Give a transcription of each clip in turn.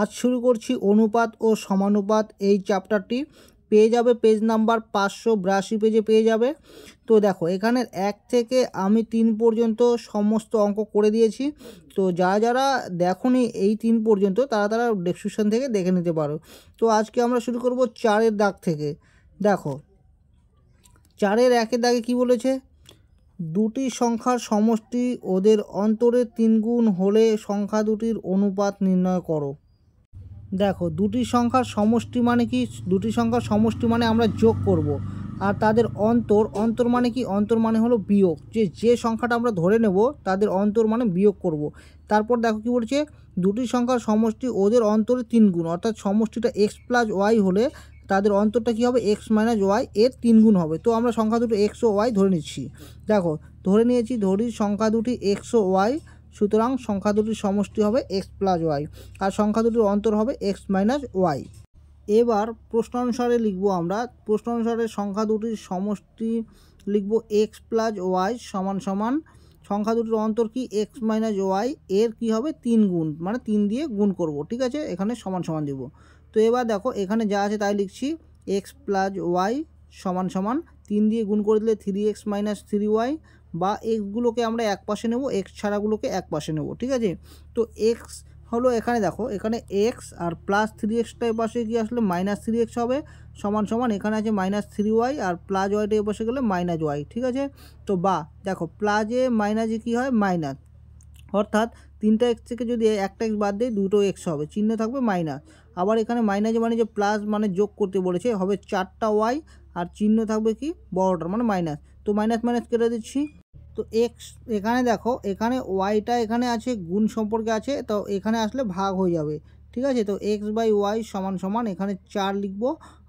আজ শুরু করছি অনুপাত ও সমানুপাত এই চ্যাপ্টারটি পেয়ে যাবে পেজ নাম্বার পাঁচশো বিরাশি পেজে পেয়ে যাবে তো দেখো এখানে এক থেকে আমি তিন পর্যন্ত সমস্ত অঙ্ক করে দিয়েছি তো যারা যারা দেখনি এই তিন পর্যন্ত তারা তারা ডেসক্রিপশন থেকে দেখে নিতে পারো তো আজকে আমরা শুরু করব চারের দাগ থেকে দেখো চারের একের দাগে কি বলেছে দুটি সংখ্যার সমষ্টি ওদের অন্তরে তিনগুণ হলে সংখ্যা দুটির অনুপাত নির্ণয় করো দেখো দুটি সংখ্যার সমষ্টি মানে কি দুটি সংখ্যার সমষ্টি মানে আমরা যোগ করব। আর তাদের অন্তর অন্তর মানে কি অন্তর মানে হলো বিয়োগ যে যে সংখ্যাটা আমরা ধরে নেব তাদের অন্তর মানে বিয়োগ করব। তারপর দেখো কি বলছে দুটি সংখ্যার সমষ্টি ওদের অন্তরে তিন গুণ অর্থাৎ সমষ্টিটা এক্স প্লাস ওয়াই হলে তাদের অন্তরটা কী হবে এক্স মাইনাস ওয়াই এর তিন গুণ হবে তো আমরা সংখ্যা দুটো এক্স ও ওয়াই ধরে নিচ্ছি দেখো ধরে নিয়েছি ধরি সংখ্যা দুটি এক্স ও ওয়াই সুতরাং সংখ্যা দুটির সমষ্টি হবে এক্স প্লাস ওয়াই আর সংখ্যা দুটির অন্তর হবে এক্স মাইনাস ওয়াই এবার প্রশ্ন অনুসারে লিখব আমরা প্রশ্ন অনুসারে সংখ্যা দুটির সমষ্টি লিখব এক্স প্লাস ওয়াই সমান সমান সংখ্যা দুটির অন্তর কি এক্স মাইনাস ওয়াই এর কি হবে তিন গুণ মানে তিন দিয়ে গুণ করব ঠিক আছে এখানে সমান সমান দিব তো এবার দেখো এখানে যা আছে তাই লিখছি এক্স প্লাস ওয়াই সমান সমান তিন দিয়ে গুণ করে দিলে three x minus three y বা এক্সগুলোকে আমরা এক পাশে নেব এক্স ছাড়াগুলোকে এক পাশে নেব ঠিক আছে তো এক্স হলো এখানে দেখো এখানে এক্স আর প্লাস থ্রি এক্সটা পাশে কি আসলে মাইনাস থ্রি এক্স হবে সমান সমান এখানে আছে মাইনাস থ্রি ওয়াই আর প্লাস ওয়াইটা এ পাশে গেলে মাইনাস ওয়াই ঠিক আছে তো বা দেখো প্লাজে মাইনাসে কী হয় মাইনাস অর্থাৎ তিনটা এক্স থেকে যদি একটা এক্স বাদ দিই দুটো এক্স হবে চিহ্ন থাকবে মাইনাস আবার এখানে মাইনাসে মানে যে প্লাস মানে যোগ করতে বলেছে হবে চারটা ওয়াই আর চিহ্ন থাকবে কি বড়টার মানে মাইনাস তো মাইনাস মাইনাস কেটে দিচ্ছি তো এক্স এখানে দেখো এখানে ওয়াইটা এখানে আছে গুণ সম্পর্কে আছে তো এখানে আসলে ভাগ হয়ে যাবে ঠিক আছে তো এক্স বাই ওয়াই সমান সমান এখানে চার লিখব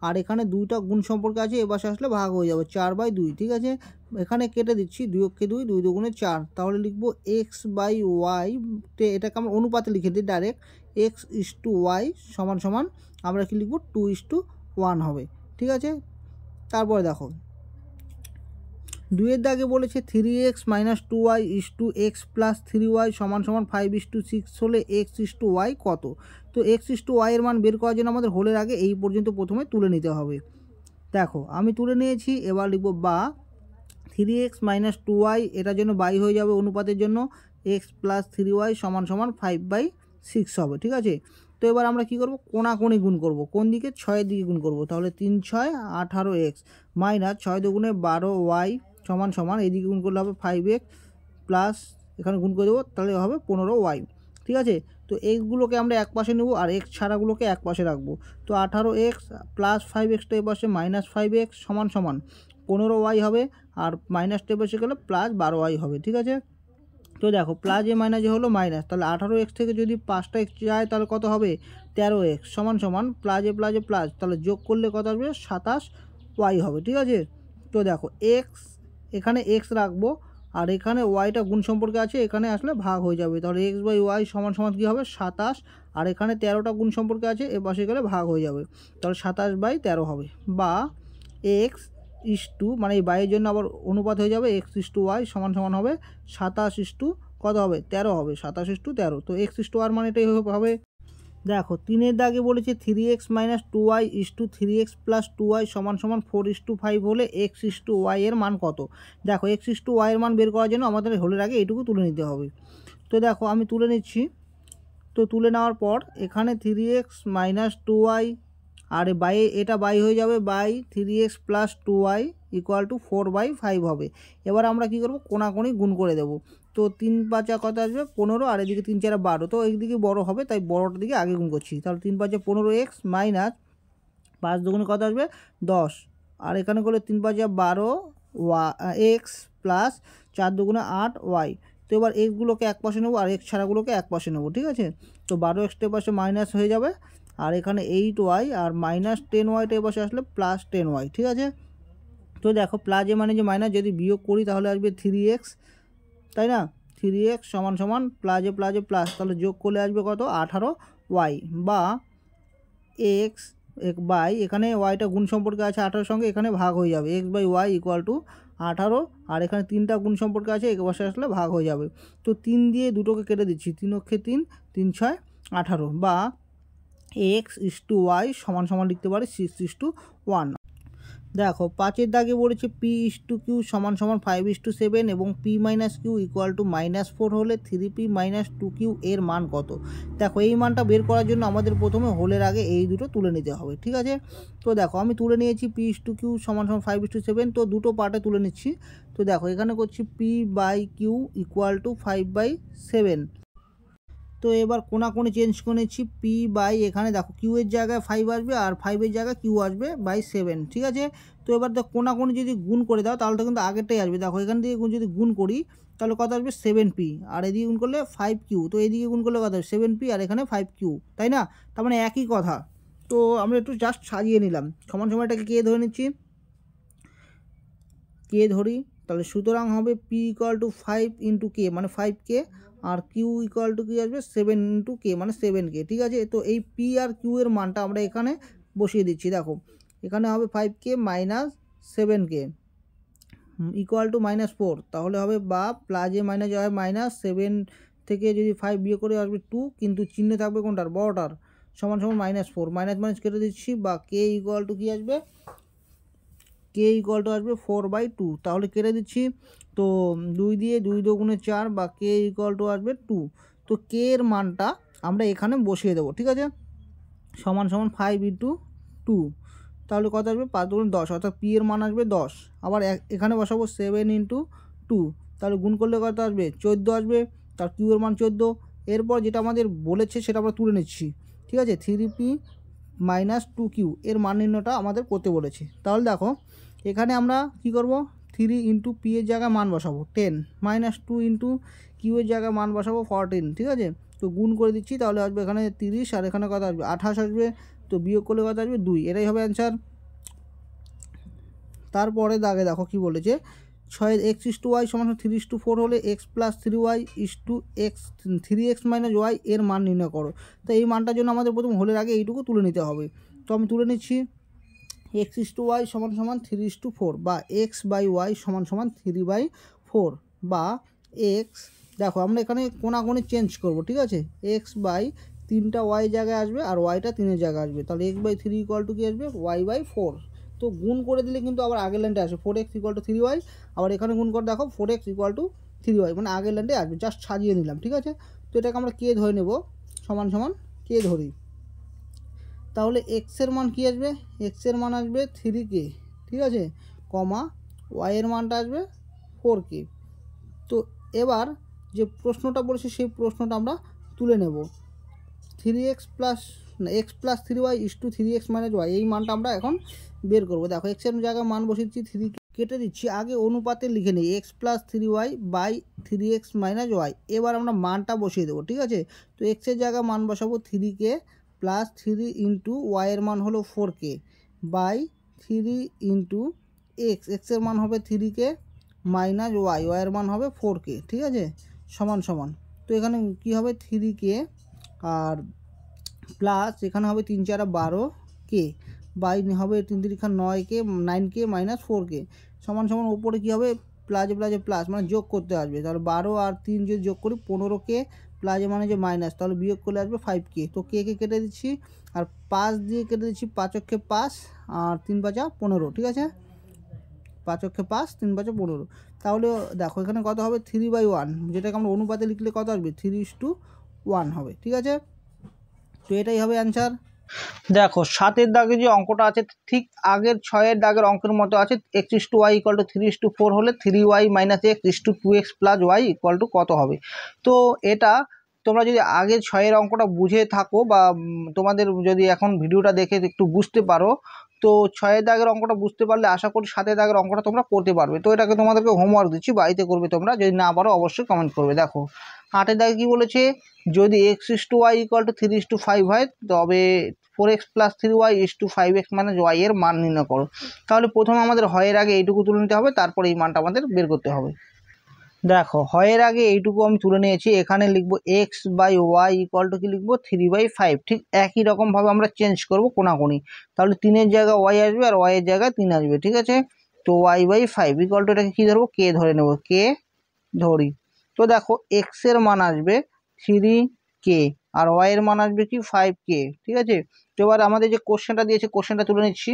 আর এখানে দুইটা গুণ সম্পর্কে আছে এবার আসলে ভাগ হয়ে যাবে চার বাই দুই ঠিক আছে এখানে কেটে দিচ্ছি দুই অক্ষে দুই দুই দুগুণে চার তাহলে লিখব এক্স বাই ওয়াই এটাকে আমরা অনুপাতে লিখে দিই direct x is to y সমান সমান আমরা কি লিখব টু ইস টু ওয়ান হবে ঠিক আছে তারপরে দেখো দুয়ের দাগে বলেছে three x minus two y is to x plus three y সমান সমান ফাইভ ইস টু সিক্স হলে এক্স ইস টু ওয়াই কত তো এক্স ইস টু ওয়াইয়ের মান বের করার জন্য আমাদের হোলের আগে এই পর্যন্ত প্রথমে তুলে নিতে হবে দেখো আমি তুলে নিয়েছি এবার লিখব বা three x minus two y এটার জন্য বাই হয়ে যাবে অনুপাতের জন্য এক্স প্লাস থ্রি ওয়াই সমান সমান ফাইভ বাই সিক্স হবে ঠিক আছে তো এবার আমরা কি করব কোনাকোনি গুণ করব কোন দিকে ছয়ের দিকে গুণ করব তাহলে তিন ছয় আঠারো এক্স মাইনাস ছয় দুগুণে বারো ওয়াই সমান সমান এইদিকে গুণ করলে হবে ফাইভ এক্স প্লাস এখানে গুণ করে দেবো তাহলে হবে পনেরো ওয়াই ঠিক আছে তো এক্সগুলোকে আমরা এক পাশে নেবো আর এক্স ছাড়াগুলোকে এক পাশে রাখবো তো আঠারো এক্স প্লাস ফাইভ এক্সটা এ মাইনাস ফাইভ এক্স সমান সমান পনেরো ওয়াই হবে আর মাইনাসটা এ পাশে গেলে প্লাস বারো ওয়াই হবে ঠিক আছে তো দেখো প্লাস এ মাইনাস এ হলো মাইনাস তাহলে আঠারো এক্স থেকে যদি পাঁচটা এক্স যায় তাহলে কত হবে তেরো এক্স সমান সমান প্লাস এ প্লাস এ প্লাস তাহলে যোগ করলে কত আসবে সাতাশ ওয়াই হবে ঠিক আছে তো দেখো এক্স এখানে এক্স রাখবো আর এখানে ওয়াইটা গুণ সম্পর্কে আছে এখানে আসলে ভাগ হয়ে যাবে তাহলে এক্স বাই ওয়াই সমান সমান কী হবে সাতাশ আর এখানে তেরোটা গুণ সম্পর্কে আছে এ পাশে গেলে ভাগ হয়ে যাবে তাহলে সাতাশ বাই তেরো হবে বা এক্স ইস টু মানে এই বাইয়ের জন্য আবার অনুপাত হয়ে যাবে এক্স ইস টু ওয়াই সমান সমান হবে সাতাশ ইস টু কত হবে তেরো হবে সাতাশ ইস টু তেরো তো এক্স ইস টু আর মানে এটাই হবে দেখো তিনের দাগে বলেছে three x minus two y is to three x plus two y সমান সমান ফোর ইস টু ফাইভ হলে এক্স ইস টু ওয়াই এর মান কত দেখো এক্স ইস টু ওয়াই এর মান বের করার জন্য আমাদের হোলের আগে এইটুকু তুলে নিতে হবে তো দেখো আমি তুলে নিচ্ছি তো তুলে নেওয়ার পর এখানে three x minus two y আর বাই এটা বাই হয়ে যাবে by three x plus two y equal to four by five হবে এবার আমরা কী করবো কোনাকোনি গুণ করে দেব তো তিন পাঁচা কত আসবে পনেরো আর এদিকে তিন চারা বারো তো একদিকে বড় হবে তাই বড়োটার দিকে আগে গুণ করছি তাহলে তিন পাঁচা পনেরো এক্স মাইনাস পাঁচ দুগুণে কত আসবে দশ আর এখানে করলে তিন পাঁচা বারো ওয়া এক্স প্লাস চার দুগুণে আট ওয়াই তো এবার এক্সগুলোকে এক পাশে নেবো আর এক্স ছাড়াগুলোকে এক পাশে নেবো ঠিক আছে তো বারো এক্সটা পাশে মাইনাস হয়ে যাবে আর এখানে এইট ওয়াই আর মাইনাস টেন ওয়াইটা এ পাশে আসলে প্লাস টেন ওয়াই ঠিক আছে তো দেখো প্লাজে মানে যে মাইনাস যদি বিয়োগ করি তাহলে আসবে থ্রি এক্স তাই না থ্রি এক্স সমান সমান প্লাজে প্লাজে প্লাস তাহলে যোগ করলে আসবে কত আঠারো ওয়াই বা এক্স এক বাই এখানে ওয়াইটা গুণ সম্পর্কে আছে আঠারোর সঙ্গে এখানে ভাগ হয়ে যাবে x by y equal to আঠারো আর এখানে তিনটা গুণ সম্পর্কে আছে এক বসে আসলে ভাগ হয়ে যাবে তো তিন দিয়ে দুটোকে কেটে দিচ্ছি তিন অক্ষে তিন তিন ছয় আঠারো বা এক্স ইস টু ওয়াই সমান সমান লিখতে পারে সিক্স ইস টু ওয়ান দেখো পাঁচের দাগে বলেছে পি ইস টু কিউ সমান সমান ফাইভ ইস টু সেভেন এবং p minus q equal to minus four হলে three p minus two q এর মান কত দেখো এই মানটা বের করার জন্য আমাদের প্রথমে হোলের আগে এই দুটো তুলে নিতে হবে ঠিক আছে তো দেখো আমি তুলে নিয়েছি পি ইস টু কিউ সমান সমান ফাইভ ইস টু সেভেন তো দুটো পার্টে তুলে নিচ্ছি তো দেখো এখানে করছি p by q equal to five by seven তো এবার কোনাকোনি চেঞ্জ করেছি পি বাই এখানে দেখো কিউয়ের জায়গায় ফাইভ আসবে আর ফাইভের জায়গায় কিউ আসবে বাই সেভেন ঠিক আছে তো এবার দেখো কোনা কোনাকোনি যদি গুণ করে দাও তাহলে তো কিন্তু আগেরটাই আসবে দেখো এখান থেকে গুণ যদি গুণ করি তাহলে কত আসবে সেভেন পি আর এদিকে গুণ করলে ফাইভ কিউ তো এদিকে গুণ করলে কত আসবে সেভেন পি আর এখানে ফাইভ কিউ তাই না তার মানে একই কথা তো আমরা একটু জাস্ট সাজিয়ে নিলাম সমান সময়টাকে কে ধরে নিচ্ছি কে ধরি তাহলে সুতরাং হবে p equal to five into k মানে ফাইভ কে আর কিউ ইকুয়াল টু কী আসবে সেভেন ইন্টু কে মানে সেভেন কে ঠিক আছে তো এই পি আর কিউ এর মানটা আমরা এখানে বসিয়ে দিচ্ছি দেখো এখানে হবে five k minus seven k equal to minus four তাহলে হবে বা প্লাজে মাইনাস হয় মাইনাস সেভেন থেকে যদি ফাইভ বিয়ে করে আসবে টু কিন্তু চিহ্ন থাকবে কোনটার বড়টার সমান সমান মাইনাস ফোর মাইনাস মাইনাস কেটে দিচ্ছি বা কে ইকুয়াল টু কী আসবে কে ইকুয়াল টু আসবে ফোর বাই টু তাহলে কেটে দিচ্ছি তো দুই দিয়ে দুই দুগুণে চার বা কে ইকুয়াল টু আসবে টু তো কে এর মানটা আমরা এখানে বসিয়ে দেবো ঠিক আছে সমান সমান ফাইভ ইন্টু টু তাহলে কত আসবে পাঁচ দুগুণ দশ অর্থাৎ পি এর মান আসবে দশ আবার এখানে বসাবো সেভেন ইন্টু টু তাহলে গুণ করলে কত আসবে চোদ্দো আসবে তার কিউ এর মান চোদ্দো এরপর যেটা আমাদের বলেছে সেটা আমরা তুলে নিচ্ছি ঠিক আছে three p minus two q এর মান নির্ণয়টা আমাদের করতে বলেছে তাহলে দেখো এখানে আমরা কি করব থ্রি ইন্টু পি এর জায়গায় মান বসাবো ten minus two into q এর জায়গায় মান বসাবো ফরটিন ঠিক আছে তো গুণ করে দিচ্ছি তাহলে আসবে এখানে তিরিশ আর এখানে কত আসবে আঠাশ আসবে তো বিয়োগ করলে কত আসবে দুই এটাই হবে অ্যান্সার তারপরে দাগে দেখো কি বলেছে ছয়ের এক্স ইস টু ওয়াই সমান থ্রি ইস টু ফোর হলে x plus three y is to x three x minus y এর মান নির্ণয় করো তো এই মানটার জন্য আমাদের প্রথম হোলের আগে এইটুকু তুলে নিতে হবে তো আমি তুলে নিচ্ছি এক্স ইস টু ওয়াই সমান সমান থ্রি ইস টু ফোর বা এক্স বাই ওয়াই সমান সমান থ্রি বাই ফোর বা এক্স দেখো আমরা এখানে কোনাকোনি চেঞ্জ করব ঠিক আছে এক্স বাই তিনটা ওয়াই জায়গায় আসবে আর ওয়াইটা তিনের জায়গায় আসবে তাহলে x by three equal to কি আসবে ওয়াই বাই ফোর তো গুণ করে দিলে কিন্তু আবার আগের লাইনটা আসবে four x equal to three y আবার এখানে গুণ করে দেখো four x equal to three y মানে আগের লাইনটাই আসবে জাস্ট সাজিয়ে নিলাম ঠিক আছে তো এটাকে আমরা কে ধরে নেব সমান সমান কে ধরি তাহলে এক্সের মান কি আসবে এক্সের মান আসবে থ্রি কে ঠিক আছে কমা ওয়াইয়ের মানটা আসবে ফোর কে তো এবার যে প্রশ্নটা বলেছে সেই প্রশ্নটা আমরা তুলে নেব থ্রি এক্স প্লাস না x plus three y is to three x minus y এই মানটা আমরা এখন বের করব দেখো এক্সের জায়গায় মান বসিয়েছি থ্রি কেটে দিচ্ছি আগে অনুপাতে লিখে নিই x plus three y by three x minus y এবার আমরা মানটা বসিয়ে দেবো ঠিক আছে তো এক্সের জায়গায় মান বসাবো থ্রি কে প্লাস থ্রি ইন্টু ওয়াইয়ের মান হলো four k by three into x এক্সের মান হবে থ্রি কে মাইনাস ওয়াই ওয়াইয়ের মান হবে ফোর কে ঠিক আছে সমান সমান তো এখানে কি হবে থ্রি কে আর প্লাস এখানে হবে তিন চার বারো কে বাই হবে তিন তিন খা নয়কে নাইনকে মাইনাস ফোরকে সমান সমান ওপরে কী হবে প্লাজে প্লাজে প্লাস মানে যোগ করতে আসবে তাহলে বারো আর তিন যদি যোগ করি পনেরোকে প্লাজে মানে যে মাইনাস তাহলে বিয়োগ করলে আসবে ফাইভ কে তো কে কে কেটে দিচ্ছি আর পাঁচ দিয়ে কেটে দিচ্ছি পাঁচক্ষে পাঁচ আর তিন পাঁচা পনেরো ঠিক আছে পাঁচক্ষে পাঁচ তিন পাঁচে পনেরো তাহলে দেখো এখানে কত হবে থ্রি বাই ওয়ান যেটাকে আমরা অনুপাতে লিখলে কত আসবে থ্রি ইস টু ওয়ান হবে ঠিক আছে তো এটাই হবে অ্যান্সার দেখো সাতের দাগে যে অঙ্কটা আছে ঠিক আগের ছয়ের দাগের অঙ্কের মতো আছে x is to y equal to three to four হলে three y minus x to two x plus y equal to কত হবে তো এটা তোমরা যদি আগে ছয়ের অঙ্কটা বুঝে থাকো বা তোমাদের যদি এখন ভিডিওটা দেখে একটু বুঝতে পারো তো ছয়ের দাগের অঙ্কটা বুঝতে পারলে আশা করি সাতের দাগের অঙ্কটা তোমরা করতে পারবে তো এটাকে তোমাদেরকে হোমওয়ার্ক দিচ্ছি বাড়িতে করবে তোমরা যদি না পারো অবশ্যই কমেন্ট করবে দেখো আটের দাগে কী বলেছে যদি x is to y equal to three is to five হয় তবে four x plus three y is to five x মানে ওয়াই এর মান নির্ণয় করো তাহলে প্রথম আমাদের হয়ের আগে এইটুকু তুলে নিতে হবে তারপরে এই মানটা আমাদের বের করতে হবে দেখো হয়ের আগে এইটুকু আমি তুলে নিয়েছি এখানে লিখব x by y equal to কি লিখবো থ্রি বাই ফাইভ ঠিক একই রকমভাবে আমরা চেঞ্জ করবো কোনাকুনি তাহলে তিনের জায়গায় ওয়াই আসবে আর ওয়াইয়ের জায়গায় তিন আসবে ঠিক আছে তো y by five equal to এটাকে কী ধরবো কে ধরে নেব কে ধরি তো দেখো এক্সের মান আসবে থ্রি কে আর ওয়াইয়ের মান আসবে কি ফাইভ কে ঠিক আছে তো এবার আমাদের যে কোশ্চেনটা দিয়েছে কোশ্চেনটা তুলে নিচ্ছি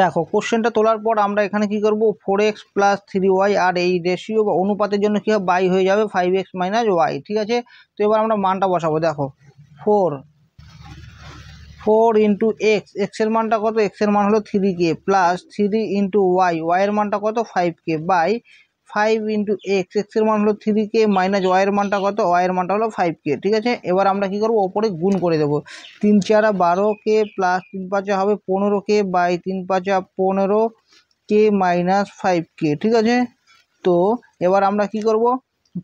দেখো কোশ্চেনটা তোলার পর আমরা এখানে কি করব four x plus three y আর এই রেশিও বা অনুপাতের জন্য কী হবে বাই হয়ে যাবে ফাইভ এক্স মাইনাস ওয়াই ঠিক আছে তো এবার আমরা মানটা বসাবো দেখো ফোর ফোর ইন্টু এক্স এক্সের মানটা কত এক্সের মান হলো থ্রি কে প্লাস থ্রি ইন্টু ওয়াই ওয়াইয়ের মানটা কত five k by five into x এক্সের মান হলো থ্রি কে মাইনাস ওয়াইয়ের মানটা কত ওয়াইয়ের মানটা হলো ফাইভ কে ঠিক আছে এবার আমরা কি করবো ওপরে গুণ করে দেবো তিন চারা বারো কে প্লাস তিন পাঁচা হবে পনেরো কে বাই তিন পাঁচা পনেরো কে মাইনাস ফাইভ কে ঠিক আছে তো এবার আমরা কি করব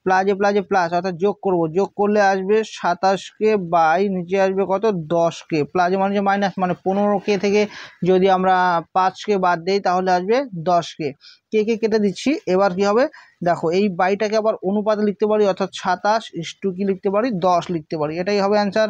প্লাজে প্লাজে প্লাস অর্থাৎ যোগ করব যোগ করলে আসবে সাতাশকে বাই নিচে আসবে কত দশকে প্লাজে মানে মাইনাস মানে পনেরোকে থেকে যদি আমরা পাঁচকে বাদ দিই তাহলে আসবে দশকে কে কে কেটে দিচ্ছি এবার কি হবে দেখো এই বাইটাকে আবার অনুপাতে লিখতে পারি অর্থাৎ সাতাশ ইস্টু কি লিখতে পারি দশ লিখতে পারি এটাই হবে অ্যান্সার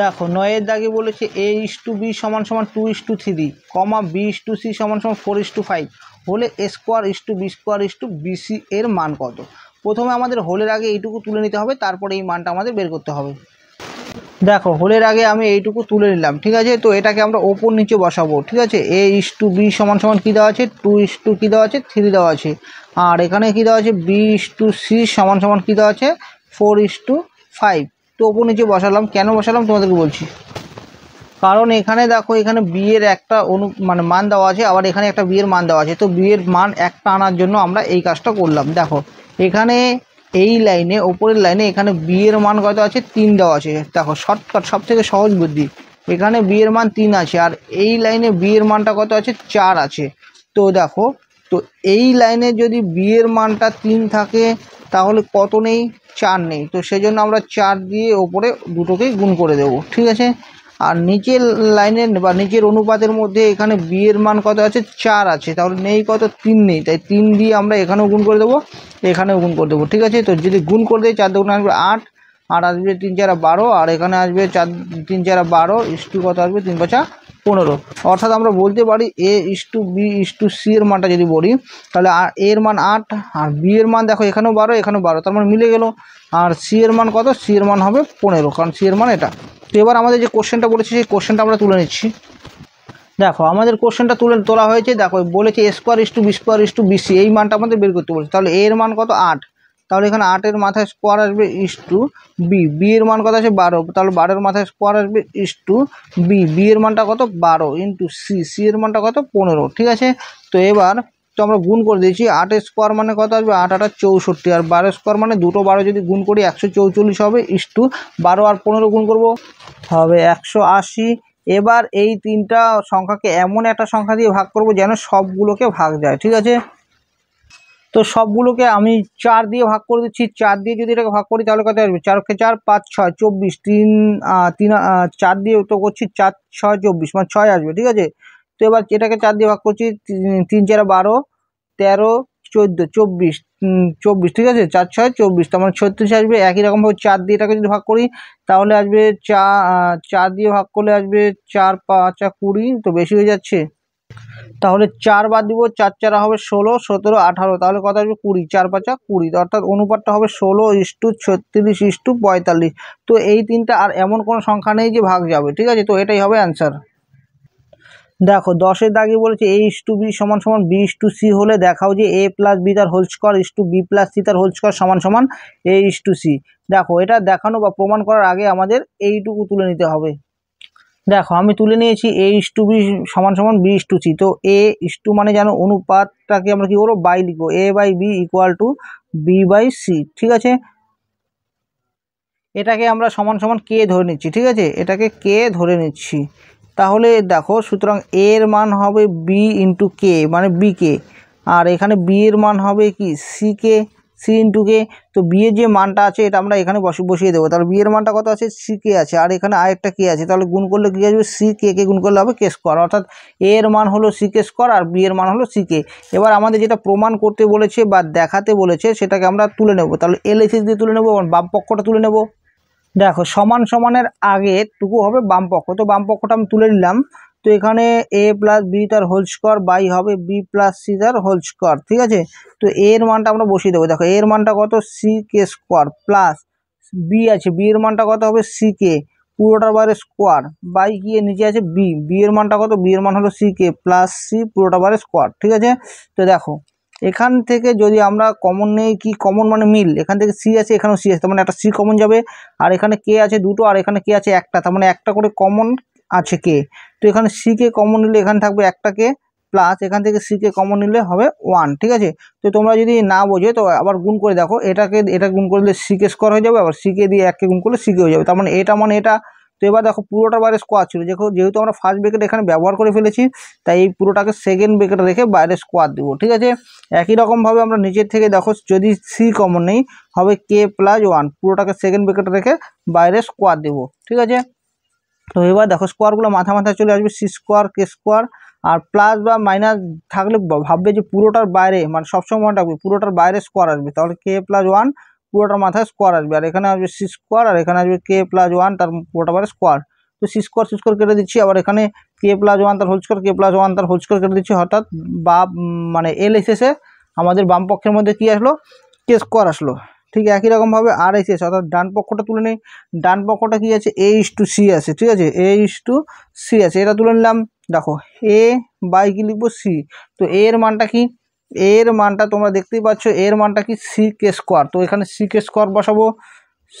দেখো নয়ের দাগে বলেছে এ ইস টু বি সমান সমান two is to three comma b is to c সমান সমান ফোর ইস টু ফাইভ হলে a square is to b square is to b c এর মান কত প্রথমে আমাদের হোলের আগে এইটুকু তুলে নিতে হবে তারপরে এই মানটা আমাদের বের করতে হবে দেখো হোলের আগে আমি এইটুকু তুলে নিলাম ঠিক আছে তো এটাকে আমরা ওপর নিচে বসাবো ঠিক আছে এ ইস টু বি সমান সমান কী দেওয়া আছে টু ইস টু কী দেওয়া আছে থ্রি দেওয়া আছে আর এখানে কী দেওয়া আছে বি ইস টু সি সমান সমান কী দেওয়া আছে ফোর ইস টু ফাইভ একটু ওপর নিচে বসালাম কেন বসালাম তোমাদেরকে বলছি কারণ এখানে দেখো এখানে বিয়ের একটা অনু মানে মান দেওয়া আছে আবার এখানে একটা বিয়ের মান দেওয়া আছে তো বিয়ের মান একটা আনার জন্য আমরা এই কাজটা করলাম দেখো এখানে এই লাইনে ওপরের লাইনে এখানে বিয়ের মান কত আছে তিন দেওয়া আছে দেখো শর্টকাট সব থেকে সহজ বুদ্ধি এখানে বিয়ের মান তিন আছে আর এই লাইনে বিয়ের মানটা কত আছে চার আছে তো দেখো তো এই লাইনে যদি বিয়ের মানটা তিন থাকে তাহলে কত নেই চার নেই তো সেই জন্য আমরা চার দিয়ে ওপরে দুটোকেই গুণ করে দেব ঠিক আছে আর নিচের লাইনের বা নিচের অনুপাতের মধ্যে এখানে বিয়ের মান কত আছে চার আছে তাহলে নেই কত তিন নেই তাই তিন দিয়ে আমরা এখানেও গুণ করে দেবো এখানেও গুণ করে দেবো ঠিক আছে তো যদি গুণ করে দেয় চার দুগুণ আসবে আট আর আসবে তিন চারা বারো আর এখানে আসবে চার তিন চারা বারো ইস্টু কত আসবে তিন পাঁচা পনেরো অর্থাৎ আমরা বলতে পারি a is to b is to c এর মানটা যদি বলি তাহলে আর এর মান আট আর বি এর মান দেখো এখানেও বারো এখানেও বারো তার মানে মিলে গেল আর সি এর মান কত সি এর মান হবে পনেরো কারণ সি এর মান এটা তো এবার আমাদের যে কোশ্চেনটা বলেছি সেই কোশ্চেনটা আমরা তুলে নিচ্ছি দেখো আমাদের কোশ্চেনটা তুলে তোলা হয়েছে দেখো বলেছে a square is to b square is to b c এই মানটা আমাদের বের করতে বলছে তাহলে এর মান কত আট তাহলে এখানে আটের মাথায় স্কোয়ার আসবে ইস টু বি বি এর মান কত আছে বারো তাহলে বারোর মাথায় স্কোয়ার আসবে ইস টু বি বি এর মানটা কত বারো ইন্টু সি সি এর মানটা কত পনেরো ঠিক আছে তো এবার তো আমরা গুণ করে দিয়েছি আটের স্কোয়ার মানে কত আসবে আট আটার চৌষট্টি আর বারো স্কোয়ার মানে দুটো বারো যদি গুণ করি একশো চৌচল্লিশ হবে ইস টু বারো আর পনেরো গুণ করব হবে একশো আশি এবার এই তিনটা সংখ্যাকে এমন একটা সংখ্যা দিয়ে ভাগ করব যেন সবগুলোকে ভাগ যায় ঠিক আছে তো সবগুলোকে আমি চার দিয়ে ভাগ করে দিচ্ছি চার দিয়ে যদি এটাকে ভাগ করি তাহলে কত আসবে চারকে চার পাঁচ ছয় চব্বিশ তিন তিন চার দিয়ে তো করছি চার ছয় চব্বিশ মানে ছয় আসবে ঠিক আছে তো এবার এটাকে চার দিয়ে ভাগ করছি তিন চার বারো তেরো চোদ্দো চব্বিশ চব্বিশ ঠিক আছে চার ছয় চব্বিশ তার মানে ছত্রিশ আসবে একই রকমভাবে চার দিয়ে এটাকে যদি ভাগ করি তাহলে আসবে চা চার দিয়ে ভাগ করলে আসবে চার পাঁচা কুড়ি তো বেশি হয়ে যাচ্ছে তাহলে চার বাদ দিব চার চারা হবে ষোলো সতেরো আঠারো তাহলে কত আসবে কুড়ি চার পাঁচা কুড়ি অর্থাৎ অনুপাতটা হবে ষোলো ইস্টু ছত্রিশ ইস্টু পঁয়তাল্লিশ তো এই তিনটা আর এমন কোনো সংখ্যা নেই যে ভাগ যাবে ঠিক আছে তো এটাই হবে অ্যান্সার দেখো দশের দাগে বলেছে এ ইস টু বি সমান সমান বি ইস টু সি হলে দেখাও যে এ প্লাস বি তার whole square is to b plus c তার হোল স্কোয়ার সমান সমান এ ইস টু সি দেখো এটা দেখানো বা প্রমাণ করার আগে আমাদের এইটুকু তুলে নিতে হবে দেখো আমি তুলে নিয়েছি এ ইস টু বি সমান সমান বি ইস টু সি তো এ ইস টু মানে যেন অনুপাতটাকে আমরা কি করবো বাই লিখবো a by b equal to b by c ঠিক আছে এটাকে আমরা সমান সমান কে ধরে নিচ্ছি ঠিক আছে এটাকে কে ধরে নিচ্ছি তাহলে দেখো সুতরাং এর মান হবে বি ইন্টু কে মানে বি কে আর এখানে বি এর মান হবে কি সি কে সি ইন্টুকে তো বিয়ের যে মানটা আছে এটা আমরা এখানে বসে বসিয়ে দেবো তাহলে বিয়ের মানটা কত আছে সি কে আছে আর এখানে আরেকটা কে আছে তাহলে গুণ করলে কী আসবে সি কে কে গুণ করলে হবে কে স্কোয়ার অর্থাৎ এ এর মান হলো সি কে স্কোয়ার আর বিয়ের মান হলো সি কে এবার আমাদের যেটা প্রমাণ করতে বলেছে বা দেখাতে বলেছে সেটাকে আমরা তুলে নেব তাহলে এল দিয়ে তুলে নেবো বাম পক্ষটা তুলে নেব দেখো সমান সমানের আগে টুকু হবে বাম পক্ষ তো বাম পক্ষটা আমি তুলে নিলাম তো এখানে এ প্লাস বি তার হোল স্কোয়ার বাই হবে বি প্লাস সি তার হোল স্কোয়ার ঠিক আছে তো এর মানটা আমরা বসিয়ে দেবো দেখো এর মানটা কত c k square plus b আছে বি এর মানটা কত হবে সি কে পুরোটার বারে স্কোয়ার বাই গিয়ে নিচে আছে বি বি এর মানটা কত বি এর মান হলো সি কে প্লাস সি পুরোটা বারে স্কোয়ার ঠিক আছে তো দেখো এখান থেকে যদি আমরা কমন নেই কি কমন মানে মিল এখান থেকে সি আছে এখানেও সি আছে তার মানে একটা সি কমন যাবে আর এখানে কে আছে দুটো আর এখানে কে আছে একটা তার মানে একটা করে কমন আছে কে তো এখানে সি কে কমন নিলে এখানে থাকবে একটা কে প্লাস এখান থেকে সিকে কমন নিলে হবে ওয়ান ঠিক আছে তো তোমরা যদি না বোঝে তো আবার গুণ করে দেখো এটাকে এটা গুণ করে দিলে সিকে স্কোয়ার হয়ে যাবে আবার সিকে দিয়ে এককে গুণ করলে সিকে হয়ে যাবে তার মানে এটা মানে এটা তো এবার দেখো পুরোটা বাইরে স্কোয়ার ছিল যেহেতু আমরা ফার্স্ট ব্রেকেট এখানে ব্যবহার করে ফেলেছি তাই এই পুরোটাকে সেকেন্ড ব্রেকেট রেখে বাইরে স্কোয়ার দেবো ঠিক আছে একই রকমভাবে আমরা নিচের থেকে দেখো যদি সি কমন নেই হবে কে প্লাস ওয়ান পুরোটাকে সেকেন্ড ব্রেকেট রেখে বাইরে স্কোয়ার দেবো ঠিক আছে তো এবার দেখো স্কোয়ারগুলো মাথা মাথায় চলে আসবে সি স্কোয়ার কে স্কোয়ার আর প্লাস বা মাইনাস থাকলে ভাববে যে পুরোটার বাইরে মানে সবসময় মনে রাখবে পুরোটার বাইরে স্কোয়ার আসবে তাহলে কে প্লাস ওয়ান পুরোটার মাথায় স্কোয়ার আসবে আর এখানে আসবে সি স্কোয়ার আর এখানে আসবে কে প্লাস ওয়ান তার পুরোটা বাইরে স্কোয়ার তো সি স্কোয়ার সি স্কোয়ার কেটে দিচ্ছি আবার এখানে কে প্লাস ওয়ান তার whole square k plus one তার হোল স্কোয়ার কেটে দিচ্ছি হঠাৎ বা মানে এল এসে আমাদের বাম পক্ষের মধ্যে কী আসলো কে স্কোয়ার আসলো ঠিক একই রকমভাবে আর এস আছে অর্থাৎ ডান পক্ষটা তুলে নিই ডান পক্ষটা কী আছে এ ইস টু সি আছে ঠিক আছে এ ইস টু সি আছে এটা তুলে নিলাম দেখো এ বাই কি লিখবো সি তো এর মানটা কি এর মানটা তোমরা দেখতেই পাচ্ছ এর মানটা কি সি কে স্কোয়ার তো এখানে সি কে স্কোয়ার বসাবো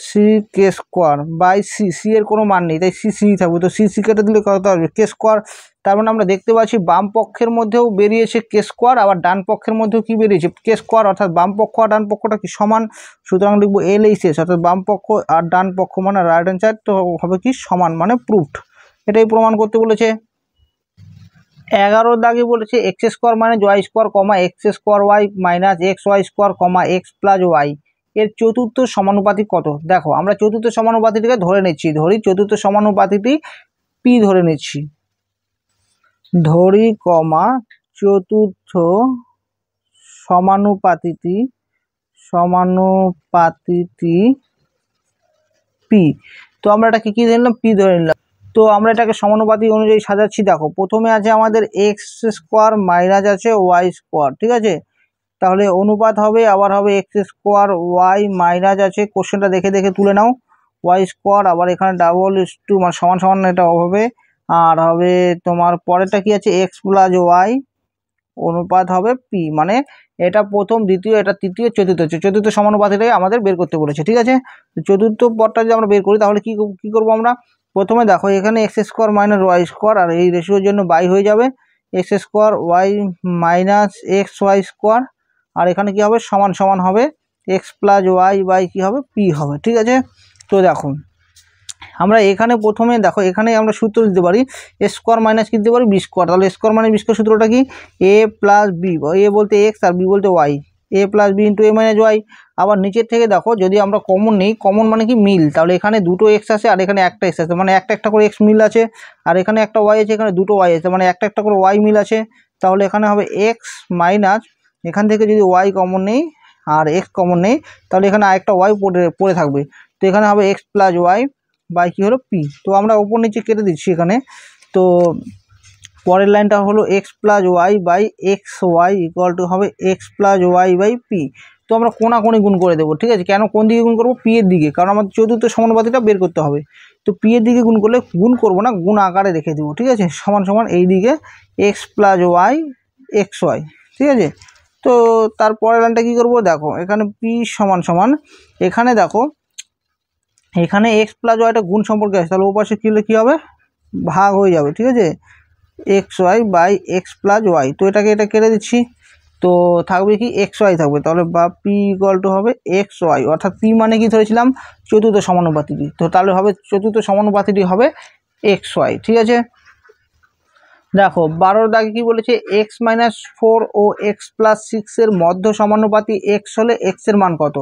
c k square by c c এর কোনো মান নেই তাই সি সি থাকবে তো সি সি কেটে দিলে কত হবে কে স্কোয়ার তার মানে আমরা দেখতে পাচ্ছি বাম পক্ষের মধ্যেও বেরিয়েছে কে স্কোয়ার আবার ডান পক্ষের মধ্যেও কি বেরিয়েছে কে স্কোয়ার অর্থাৎ বাম পক্ষ আর ডান পক্ষটা কি সমান সুতরাং লিখবো এল এইস এস অর্থাৎ বাম পক্ষ আর ডান পক্ষ মানে রাইট সাইড তো হবে কি সমান মানে প্রুফ এটাই প্রমাণ করতে বলেছে এগারো দাগে বলেছে এক্স স্কোয়ার মানে y square comma x square y minus x y square comma x plus y এর চতুর্থ সমানুপাতিক কত দেখো আমরা চতুর্থ সমানুপাতিটিকে ধরে নিচ্ছি ধরি চতুর্থ সমানুপাতিটি পি ধরে নিচ্ছি ধরি কমা চতুর্থ সমানুপাতিটি সমানুপাতিটি পি তো আমরা এটাকে কী ধরে নিলাম পি ধরে নিলাম তো আমরা এটাকে সমানুপাতিক অনুযায়ী সাজাচ্ছি দেখো প্রথমে আছে আমাদের এক্স স্কোয়ার মাইনাস আছে ওয়াই স্কোয়ার ঠিক আছে তাহলে অনুপাত হবে আবার হবে এক্স স্কোয়ার ওয়াই মাইনাস আছে কোশ্চেনটা দেখে দেখে তুলে নাও ওয়াই স্কোয়ার আবার এখানে ডাবল টু মানে সমান সমান এটা হবে আর হবে তোমার পরেরটা কি আছে এক্স প্লাস ওয়াই অনুপাত হবে পি মানে এটা প্রথম দ্বিতীয় এটা তৃতীয় চতুর্থ চতুর্থ সমানুপাত এটাই আমাদের বের করতে বলেছে ঠিক আছে চতুর্থ পদটা যদি আমরা বের করি তাহলে কি কী করবো আমরা প্রথমে দেখো এখানে x square minus y square আর এই রেশিওর জন্য বাই হয়ে যাবে x square y minus x y square আর এখানে কি হবে সমান সমান হবে এক্স প্লাস ওয়াই বাই কী হবে পি হবে ঠিক আছে তো দেখো আমরা এখানে প্রথমে দেখো এখানে আমরা সূত্র দিতে পারি স্কোয়ার মাইনাস কী দিতে পারি বি স্কোয়ার তাহলে স্কোয়ার মানে বি স্কোয়ার সূত্রটা কি এ প্লাস বি এ বলতে এক্স আর বি বলতে y a plus b into a minus y আবার নিচের থেকে দেখো যদি আমরা কমন নিই কমন মানে কি মিল তাহলে এখানে দুটো এক্স আছে আর এখানে একটা এক্স আছে মানে একটা একটা করে এক্স মিল আছে আর এখানে একটা ওয়াই আছে এখানে দুটো ওয়াই আছে মানে একটা একটা করে ওয়াই মিল আছে তাহলে এখানে হবে এক্স মাইনাস এখান থেকে যদি ওয়াই কমন নেই আর এক্স কমন নেই তাহলে এখানে আরেকটা ওয়াই পড়ে পড়ে থাকবে তো এখানে হবে এক্স প্লাস ওয়াই বাই কী হলো পি তো আমরা ওপর নিচে কেটে দিচ্ছি এখানে তো পরের লাইনটা হলো x plus y by x y equal to হবে x plus y by p তো আমরা কোনাকোনি গুণ করে দেবো ঠিক আছে কেন কোন দিকে গুণ করবো পি এর দিকে কারণ আমাদের চতুর্থ সমানুপাতিটা বের করতে হবে তো পি এর দিকে গুণ করলে গুণ করবো না গুণ আকারে রেখে দেবো ঠিক আছে সমান সমান এই দিকে x plus y x y ঠিক আছে তো তার পরের লাইনটা কী করবো দেখো এখানে পি সমান সমান এখানে দেখো এখানে এক্স প্লাস ওয়াইটা গুণ সম্পর্কে আছে তাহলে ওপাশে কী হলে কী হবে ভাগ হয়ে যাবে ঠিক আছে x y by x plus y তো এটাকে এটা কেটে দিচ্ছি তো থাকবে কি এক্স ওয়াই থাকবে তাহলে বা পি ইকুয়াল টু হবে এক্স ওয়াই অর্থাৎ পি মানে কি ধরেছিলাম চতুর্থ সমানুপাতিটি তো তাহলে হবে চতুর্থ সমানুপাতিটি হবে এক্স ওয়াই ঠিক আছে দেখো বারোর দাগে কি বলেছে এক্স মাইনাস ফোর ও এক্স প্লাস সিক্সের মধ্য সমানুপাতি এক্স হলে এক্সের মান কত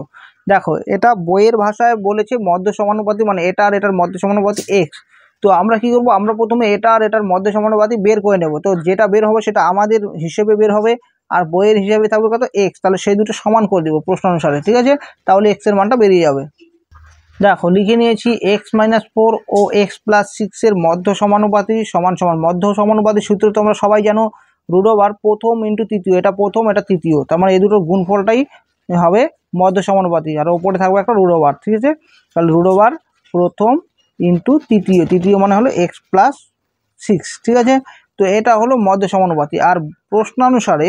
দেখো এটা বইয়ের ভাষায় বলেছে মধ্য সমানুপাতি মানে এটা আর এটার মধ্য সমানুপাতি এক্স তো আমরা কি করব আমরা প্রথমে এটা আর এটার মধ্য সমানুপাতি বের করে নেব তো যেটা বের হবে সেটা আমাদের হিসেবে বের হবে আর বইয়ের হিসাবে থাকবে কত এক্স তাহলে সেই দুটো সমান করে দেবো প্রশ্ন অনুসারে ঠিক আছে তাহলে এক্সের মানটা বেরিয়ে যাবে দেখো লিখে নিয়েছি এক্স মাইনাস ফোর ও এক্স প্লাস সিক্সের মধ্য সমানুপাতি সমান সমান মধ্য সমানুপাতি সূত্র তোমরা সবাই জানো রুট ওভার প্রথম ইন্টু তৃতীয় এটা প্রথম এটা তৃতীয় তার মানে এই দুটোর গুণফলটাই হবে মধ্য সমানুপাতি আর ওপরে থাকবে একটা রুট ওভার ঠিক আছে তাহলে রুট ওভার প্রথম ইন্টু তৃতীয় তৃতীয় মানে হলো এক্স প্লাস সিক্স ঠিক আছে তো এটা হলো মধ্য সমানুপাতি আর প্রশ্নানুসারে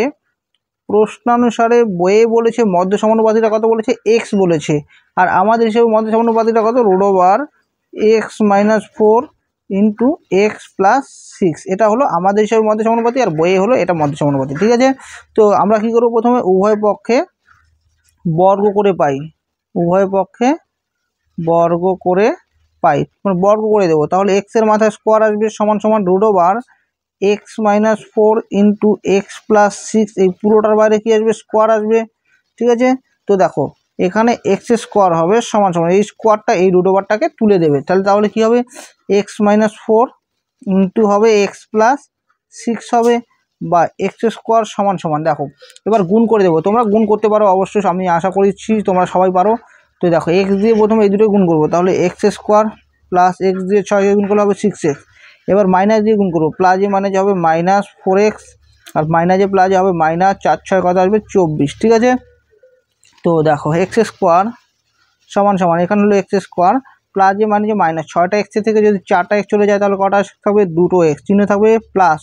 প্রশ্নানুসারে বইয়ে বলেছে মধ্য সমানুপাতিটা কত বলেছে এক্স বলেছে আর আমাদের হিসেবে মধ্য সমানুপাতিটা কত root over x minus four into x plus six এটা হলো আমাদের হিসেবে মধ্য সমানুপাতি আর বয়ে হলো এটা মধ্য সমানুপাতি ঠিক আছে তো আমরা কি করব প্রথমে উভয় পক্ষে বর্গ করে পাই উভয় পক্ষে বর্গ করে পাই মানে বর্গ করে দেবো তাহলে এক্সের মাথায় স্কোয়ার আসবে সমান সমান root over x minus four into x plus six এই পুরোটার বাইরে কী আসবে স্কোয়ার আসবে ঠিক আছে তো দেখো এখানে এক্স স্কোয়ার হবে সমান সমান এই স্কোয়ারটা এই রুট তুলে দেবে তাহলে তাহলে কী হবে এক্স মাইনাস ফোর ইন্টু হবে এক্স প্লাস সিক্স হবে বা এক্স স্কোয়ার সমান সমান দেখো এবার গুণ করে দেবো তোমরা গুণ করতে পারো অবশ্যই আমি আশা করছি তোমরা সবাই পারো তো দেখো এক্স দিয়ে প্রথমে এই দুটোই গুণ করবো তাহলে এক্স স্কোয়ার প্লাস এক্স দিয়ে ছয় গুণ করলে হবে সিক্স এক্স এবার মাইনাস দিয়ে গুণ করবো প্লাস মানে যা হবে মাইনাস ফোর এক্স আর মাইনাসে প্লাস হবে মাইনাস চার ছয় কত আসবে চব্বিশ ঠিক আছে তো দেখো এক্স স্কোয়ার সমান সমান এখানে হলো এক্স স্কোয়ার প্লাস যে মানে যে মাইনাস ছয়টা এক্সের থেকে যদি চারটা এক্স চলে যায় তাহলে কটা থাকবে দুটো এক্স চিহ্ন থাকবে প্লাস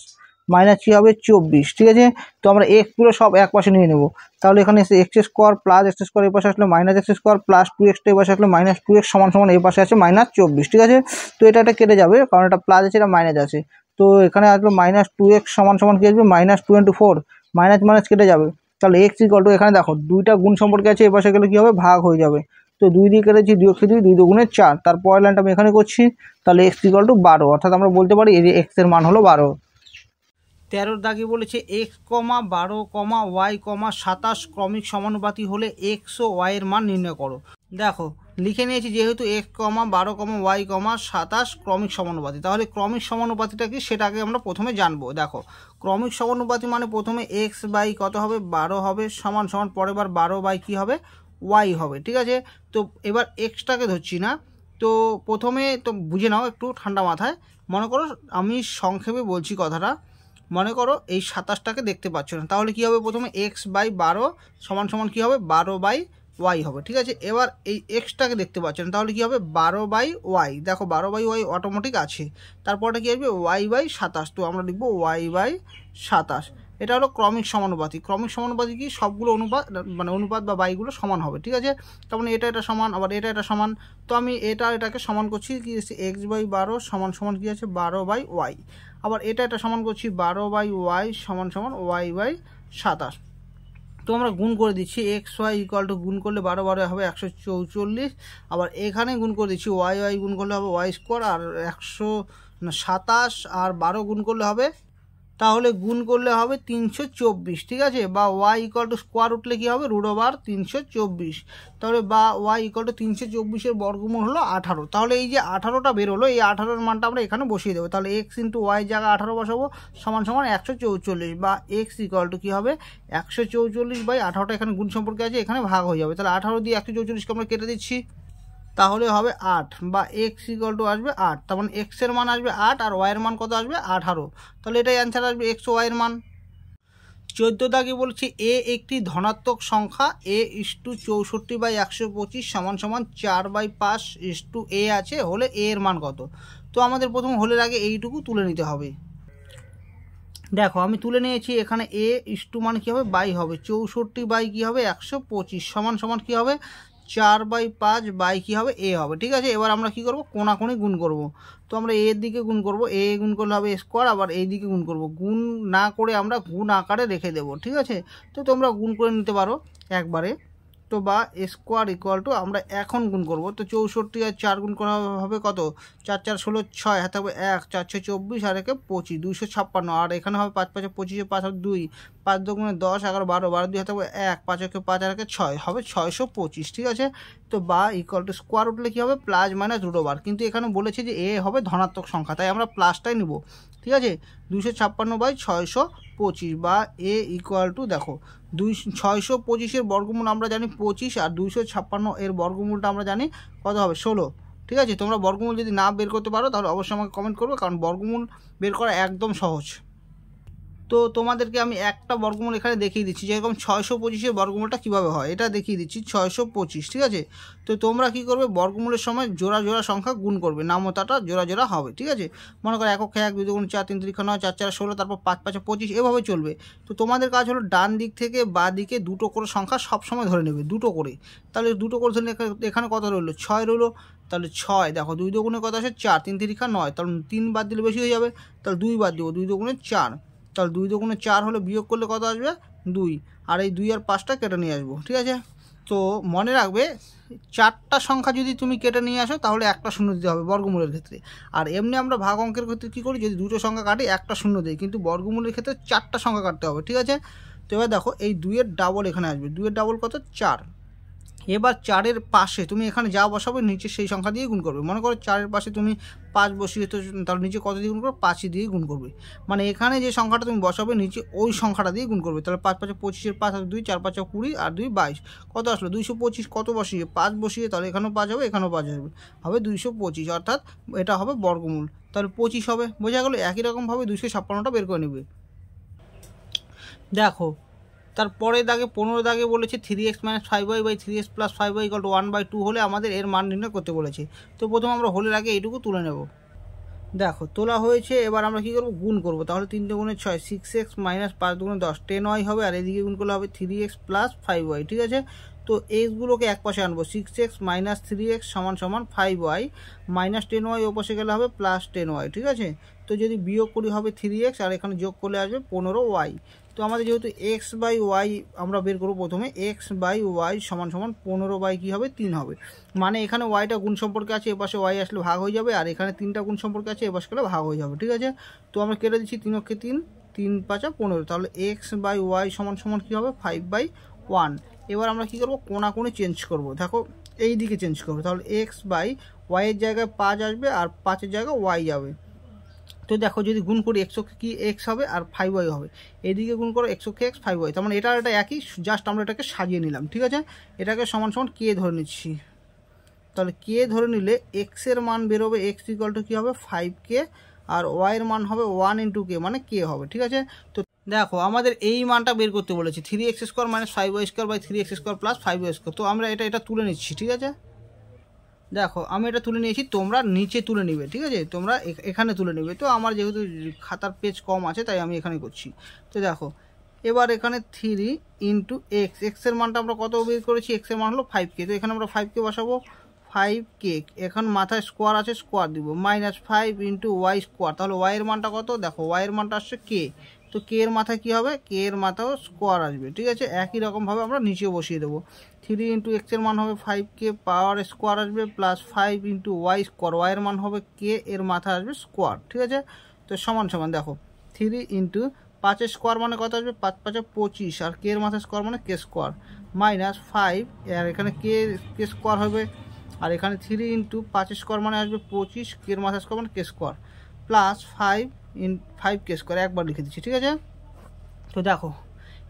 মাইনাস কী হবে চব্বিশ ঠিক আছে তো আমরা এক্স পুরো সব এক পাশে নিয়ে নেব তাহলে এখানে এসে x square plus x square এই পাশে আসলে minus x square plus two এক্সটা এই পাশে আসলে মাইনাস টু এক্স সমান সমান এই পাশে আছে মাইনাস চব্বিশ ঠিক আছে তো এটা একটা কেটে যাবে কারণ এটা প্লাস আছে এটা মাইনাস আছে তো এখানে আসলে মাইনাস টু এক্স সমান সমান কী আসবে minus two into four minus minus কেটে যাবে তাহলে এক্স ইকল টু এখানে দেখো দুইটা গুণ সম্পর্কে আছে এ পাশে গেলে কী হবে ভাগ হয়ে যাবে তো দুই দিয়ে কেটেছি দুই অক্ষে দুই দুই দুগুণে চার তার পরের লাইনটা আমি এখানে করছি তাহলে এক্স ইকল টু বারো অর্থাৎ আমরা বলতে পারি এর এক্সের মান হলো বারো তেরোর দাগে বলেছে এক্স কমা বারো কমা ওয়াই কমা সাতাশ ক্রমিক সমানুপাতি হলে এক্স ও ওয়াইয়ের মান নির্ণয় করো দেখো লিখে নিয়েছি যেহেতু এক্স কমা বারো কমা ওয়াই কমা সাতাশ ক্রমিক সমানুপাতি তাহলে ক্রমিক সমানুপাতিটা কি সেটাকে আমরা প্রথমে জানবো দেখো ক্রমিক সমানুপাতি মানে প্রথমে এক্স বাই কত হবে বারো হবে সমান সমান পরের বার বারো বাই কী হবে ওয়াই হবে ঠিক আছে তো এবার এক্সটাকে ধরছি না তো প্রথমে তো বুঝে নাও একটু ঠান্ডা মাথায় মনে করো আমি সংক্ষেপে বলছি কথাটা মনে করো এই সাতাশটাকে দেখতে পাচ্ছ না তাহলে কি হবে প্রথমে এক্স বাই বারো সমান সমান কী হবে বারো বাই ওয়াই হবে ঠিক আছে এবার এই এক্সটাকে দেখতে পাচ্ছ না তাহলে কী হবে বারো বাই ওয়াই দেখো বারো বাই ওয়াই অটোমেটিক আছে তারপরটা কী আসবে ওয়াই বাই সাতাশ তো আমরা লিখবো ওয়াই বাই সাতাশ এটা হলো ক্রমিক সমানুপাতি ক্রমিক সমানুপাতি কি সবগুলো অনুপাত মানে অনুপাত বা বাইগুলো সমান হবে ঠিক আছে তখন মানে এটা এটা সমান আবার এটা এটা সমান তো আমি এটা এটাকে সমান করছি কি এক্স বাই বারো সমান সমান কী আছে বারো বাই ওয়াই আবার এটা এটা সমান করছি বারো বাই ওয়াই সমান সমান ওয়াই বাই সাতাশ তো আমরা গুণ করে দিচ্ছি এক্স ওয়াই ইকুয়াল টু গুণ করলে বারো বারো হবে একশো চৌচল্লিশ আবার এখানে গুণ করে দিচ্ছি ওয়াই ওয়াই গুণ করলে হবে ওয়াই স্কোয়ার আর একশো সাতাশ আর বারো গুণ করলে হবে তাহলে গুণ করলে হবে তিনশো চব্বিশ ঠিক আছে বা ওয়াই ইকল টু স্কোয়ার উঠলে কী হবে রুট ওভার তিনশো চব্বিশ তাহলে বা ওয়াই ইকল টু তিনশো চব্বিশের বর্গমূল হলো আঠারো তাহলে এই যে আঠারোটা বেরোলো এই আঠারোর মানটা আমরা এখানে বসিয়ে দেবো তাহলে এক্স ইন্টু ওয়াই জায়গায় আঠারো বসাবো সমান সমান একশো চৌচল্লিশ বা এক্স ইকুয়াল টু কী হবে একশো চৌচল্লিশ বাই আঠারোটা এখানে গুণ সম্পর্কে আছে এখানে ভাগ হয়ে যাবে তাহলে আঠারো দিয়ে একশো চৌচল্লিশকে আমরা কেটে দিচ্ছি তাহলে হবে আট বা এক্স ইকুয়াল টু আসবে আট তার মানে এক্সের মান আসবে আট আর ওয়াইয়ের মান কত আসবে আঠারো তাহলে এটাই অ্যান্সার আসবে এক্স ওয়াইয়ের মান চোদ্দ দাগে বলছি এ একটি ধনাত্মক সংখ্যা এ ইস টু চৌষট্টি বাই একশো পঁচিশ সমান সমান চার বাই পাঁচ ইস টু এ আছে হলে এ এর মান কত তো আমাদের প্রথম হোলের আগে এইটুকু তুলে নিতে হবে দেখো আমি তুলে নিয়েছি এখানে এ ইস টু মান কী হবে বাই হবে চৌষট্টি বাই কী হবে একশো পঁচিশ সমান সমান কী হবে চার বাই পাঁচ বাই কী হবে এ হবে ঠিক আছে এবার আমরা কি করব কোনাকোনি গুণ করব তো আমরা এর দিকে গুণ করব এ গুণ করলে হবে স্কোয়ার আবার এই দিকে গুণ করব গুণ না করে আমরা গুণ আকারে রেখে দেব ঠিক আছে তো তোমরা গুণ করে নিতে পারো একবারে তো বা স্কোয়ার ইকুয়াল টু আমরা এখন গুণ করবো তো চৌষট্টি আর চার গুণ করা হবে কত চার চার ষোলো ছয় হাতে হবে এক চার ছয় চব্বিশ আর একে পঁচিশ দুইশো ছাপ্পান্ন আর এখানে হবে পাঁচ পাঁচে পঁচিশে পাঁচ হবে দুই পাঁচ দুগুণে দশ এগারো বারো বারো দুই হাতে হবে এক পাঁচ একে পাঁচ আর একে ছয় হবে ছয়শো পঁচিশ ঠিক আছে তো বা ইকুয়াল টু স্কোয়ার উঠলে কী হবে প্লাস মাইনাস দুটো বার কিন্তু এখানে বলেছে যে এ হবে ধনাত্মক সংখ্যা তাই আমরা প্লাসটাই নিব ঠিক আছে দুশো ছাপ্পান্ন বাই ছয়শো পঁচিশ বা এ ইকুয়াল টু দেখো দুই ছয়শো পঁচিশের বর্গমূল আমরা জানি পঁচিশ আর দুইশো ছাপ্পান্ন এর বর্গমূলটা আমরা জানি কত হবে ষোলো ঠিক আছে তোমরা বর্গমূল যদি না বের করতে পারো তাহলে অবশ্যই আমাকে কমেন্ট করবে কারণ বর্গমূল বের করা একদম সহজ তো তোমাদেরকে আমি একটা বর্গমূল এখানে দেখিয়ে দিচ্ছি যেরকম ছয়শো পঁচিশের বর্গমূলটা কীভাবে হয় এটা দেখিয়ে দিচ্ছি ছয়শো পঁচিশ ঠিক আছে তো তোমরা কি করবে বর্গমূলের সময় জোড়া জোড়া সংখ্যা গুণ করবে নামতাটা জোড়া জোড়া হবে ঠিক আছে মনে করো এককে এক দুই গুণ চার তিন তিরিখা নয় চার চার ষোলো তারপর পাঁচ পাঁচ পঁচিশ এভাবে চলবে তো তোমাদের কাজ হলো ডান দিক থেকে বা দিকে দুটো করে সংখ্যা সবসময় ধরে নেবে দুটো করে তাহলে দুটো করে ধরে এখানে কত রইলো ছয় রইলো তাহলে ছয় দেখো দুই দুগুণে কথা আছে চার তিন তিরিখা নয় তাহলে তিন বাদ দিলে বেশি হয়ে যাবে তাহলে দুই বাদ দেবো দুই দুগুণে চার তাহলে দুই দুগুণে চার হলে বিয়োগ করলে কত আসবে দুই আর এই দুই আর পাঁচটা কেটে নিয়ে আসবো ঠিক আছে তো মনে রাখবে চারটা সংখ্যা যদি তুমি কেটে নিয়ে আসো তাহলে একটা শূন্য দিতে হবে বর্গমূলের ক্ষেত্রে আর এমনি আমরা ভাগ অঙ্কের ক্ষেত্রে কী করি যদি দুটো সংখ্যা কাটি একটা শূন্য দিই কিন্তু বর্গমূলের ক্ষেত্রে চারটা সংখ্যা কাটতে হবে ঠিক আছে তো এবার দেখো এই দুইয়ের ডাবল এখানে আসবে দুইয়ের ডাবল কত চার এবার চারের পাশে তুমি এখানে যা বসাবে নিচে সেই সংখ্যা দিয়ে গুণ করবে মনে করো চারের পাশে তুমি পাঁচ বসিয়ে তো তার নিচে কত দিয়ে গুণ করবে পাঁচই দিয়ে গুণ করবে মানে এখানে যে সংখ্যাটা তুমি বসাবে নিচে ওই সংখ্যাটা দিয়ে গুণ করবে তাহলে পাঁচ পাঁচে পঁচিশের পাঁচ আর দুই চার পাঁচে কুড়ি আর দুই বাইশ কত আসলো দুইশো পঁচিশ কত বসিয়ে পাঁচ বসিয়ে তাহলে এখানেও পাঁচ হবে এখানেও পাঁচ হবে হবে দুইশো পঁচিশ অর্থাৎ এটা হবে বর্গমূল তাহলে পঁচিশ হবে বোঝা গেলো একই রকমভাবে দুশো ছাপ্পান্নটা বের করে নেবে দেখো তারপরে দাগে পনেরো দাগে বলেছে three x minus five y by three x plus five y equal one by two হলে আমাদের এর মান নির্ণয় করতে বলেছে তো প্রথম আমরা হোলের আগে এইটুকু তুলে নেব দেখো তোলা হয়েছে এবার আমরা কী করবো গুণ করবো তাহলে তিনটে গুণে ছয় সিক্স এক্স মাইনাস পাঁচ দুগুণে দশ টেন ওয়াই হবে আর এদিকে গুণ করলে হবে three x plus five y ঠিক আছে তো এক্সগুলোকে এক পাশে আনবো six x minus three x সমান সমান five y minus ten y ও পাশে গেলে হবে প্লাস টেন ওয়াই ঠিক আছে তো যদি বিয়োগ করি হবে থ্রি এক্স আর এখানে যোগ করলে আসবে পনেরো ওয়াই তো আমাদের যেহেতু এক্স বাই ওয়াই আমরা বের করবো প্রথমে এক্স বাই ওয়াই সমান সমান পনেরো বাই কী হবে তিন হবে মানে এখানে ওয়াইটা গুণ সম্পর্কে আছে এপাশে ওয়াই আসলে ভাগ হয়ে যাবে আর এখানে তিনটা গুণ সম্পর্কে আছে এপাশ গেলে ভাগ হয়ে যাবে ঠিক আছে তো আমরা কেটে দিচ্ছি তিন অক্ষে তিন তিন পাঁচা পনেরো তাহলে এক্স বাই ওয়াই সমান সমান কী হবে ফাইভ বাই ওয়ান এবার আমরা কী করবো কোনা কোনে চেঞ্জ করবো দেখো এই দিকে চেঞ্জ করবো তাহলে এক্স বাই ওয়াইয়ের জায়গায় পাঁচ আসবে আর পাঁচের জায়গায় ওয়াই যাবে তো দেখো যদি গুণ করি এক্স কি এক্স হবে আর ফাইভ ওয়াই হবে এদিকে গুণ করো এক্স কে এক্স ফাইভ ওয়াই তার মানে এটা এটা একই জাস্ট আমরা এটাকে সাজিয়ে নিলাম ঠিক আছে এটাকে সমান সমান কে ধরে নিচ্ছি তাহলে কে ধরে নিলে এক্সের মান বেরোবে এক্স ইকুয়াল টু কী হবে ফাইভ কে আর ওয়াইয়ের মান হবে ওয়ান ইন্টু কে মানে কে হবে ঠিক আছে তো দেখো আমাদের এই মানটা বের করতে বলেছে three x square minus five y square by three x square plus five y square তো আমরা এটা এটা তুলে নিচ্ছি ঠিক আছে দেখো আমি এটা তুলে নিয়েছি তোমরা নিচে তুলে নিবে ঠিক আছে তোমরা এখানে তুলে নিবে তো আমার যেহেতু খাতার পেজ কম আছে তাই আমি এখানে করছি তো দেখো এবার এখানে থ্রি ইন্টু এক্স এক্সের মানটা আমরা কত বের করেছি এক্সের মান হলো ফাইভ কে তো এখানে আমরা ফাইভ কে বসাবো ফাইভ কে এখন মাথায় স্কোয়ার আছে স্কোয়ার দিব minus five into y square তাহলে ওয়াইয়ের মানটা কত দেখো ওয়াইয়ের মানটা আসছে কে তো কে এর মাথায় কি হবে কে এর মাথাও স্কোয়ার আসবে ঠিক আছে একই রকমভাবে আমরা নিচে বসিয়ে দেবো থ্রি ইন্টু এর মান হবে ফাইভ কে পাওয়ার স্কোয়ার আসবে plus five into y square এর মান হবে কে এর মাথা আসবে স্কোয়ার ঠিক আছে তো সমান সমান দেখো থ্রি ইন্টু পাঁচের স্কোয়ার মানে কত আসবে পাঁচ পাঁচে পঁচিশ আর কে এর মাথা স্কোয়ার মানে কে স্কোয়ার মাইনাস ফাইভ আর এখানে কে কে স্কোয়ার হবে আর এখানে থ্রি ইন্টু পাঁচের স্কোয়ার মানে আসবে পঁচিশ কে এর মাথা স্কোয়ার মানে k square plus five in five k square একবার লিখে দিচ্ছি ঠিক আছে তো দেখো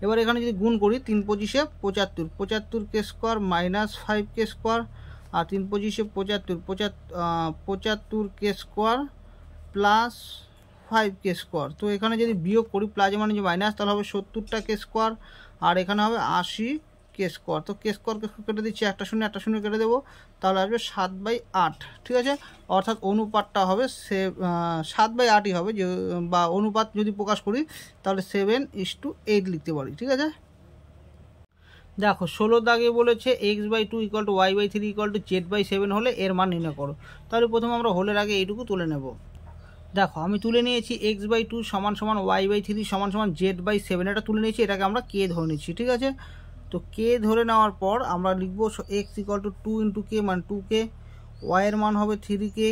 এবার এখানে যদি গুণ করি তিন পঁচিশে পঁচাত্তর পঁচাত্তর k square minus five k square আর তিন পঁচিশে পঁচাত্তর পঁচাত্তর k square plus five k square তো এখানে যদি বিয়োগ করি প্লাস মানে যে মাইনাস তাহলে হবে সত্তরটা কে স্কোয়ার আর এখানে হবে আশি কেস কর তো কেস করকে কেটে দিচ্ছি একটা শূন্য একটা শূন্য কেটে দেবো তাহলে আসবে সাত বাই আট ঠিক আছে অর্থাৎ অনুপাতটা হবে সে সাত বাই আটই হবে যে বা অনুপাত যদি প্রকাশ করি তাহলে সেভেন ইস টু এইট লিখতে পারি ঠিক আছে দেখো ষোলো দাগে বলেছে x by two equal to y by three equal to z by seven হলে এর মান নির্ণয় করো তাহলে প্রথমে আমরা হোলের আগে এইটুকু তুলে নেব দেখো আমি তুলে নিয়েছি এক্স বাই টু সমান সমান ওয়াই বাই থ্রি সমান সমান জেড বাই সেভেন এটা তুলে নিয়েছি এটাকে আমরা কে ধরে নিচ্ছি ঠিক আছে তো কে ধরে নেওয়ার পর আমরা লিখব x equal to two into k মানে টু কে ওয়াইয়ের মান হবে থ্রি কে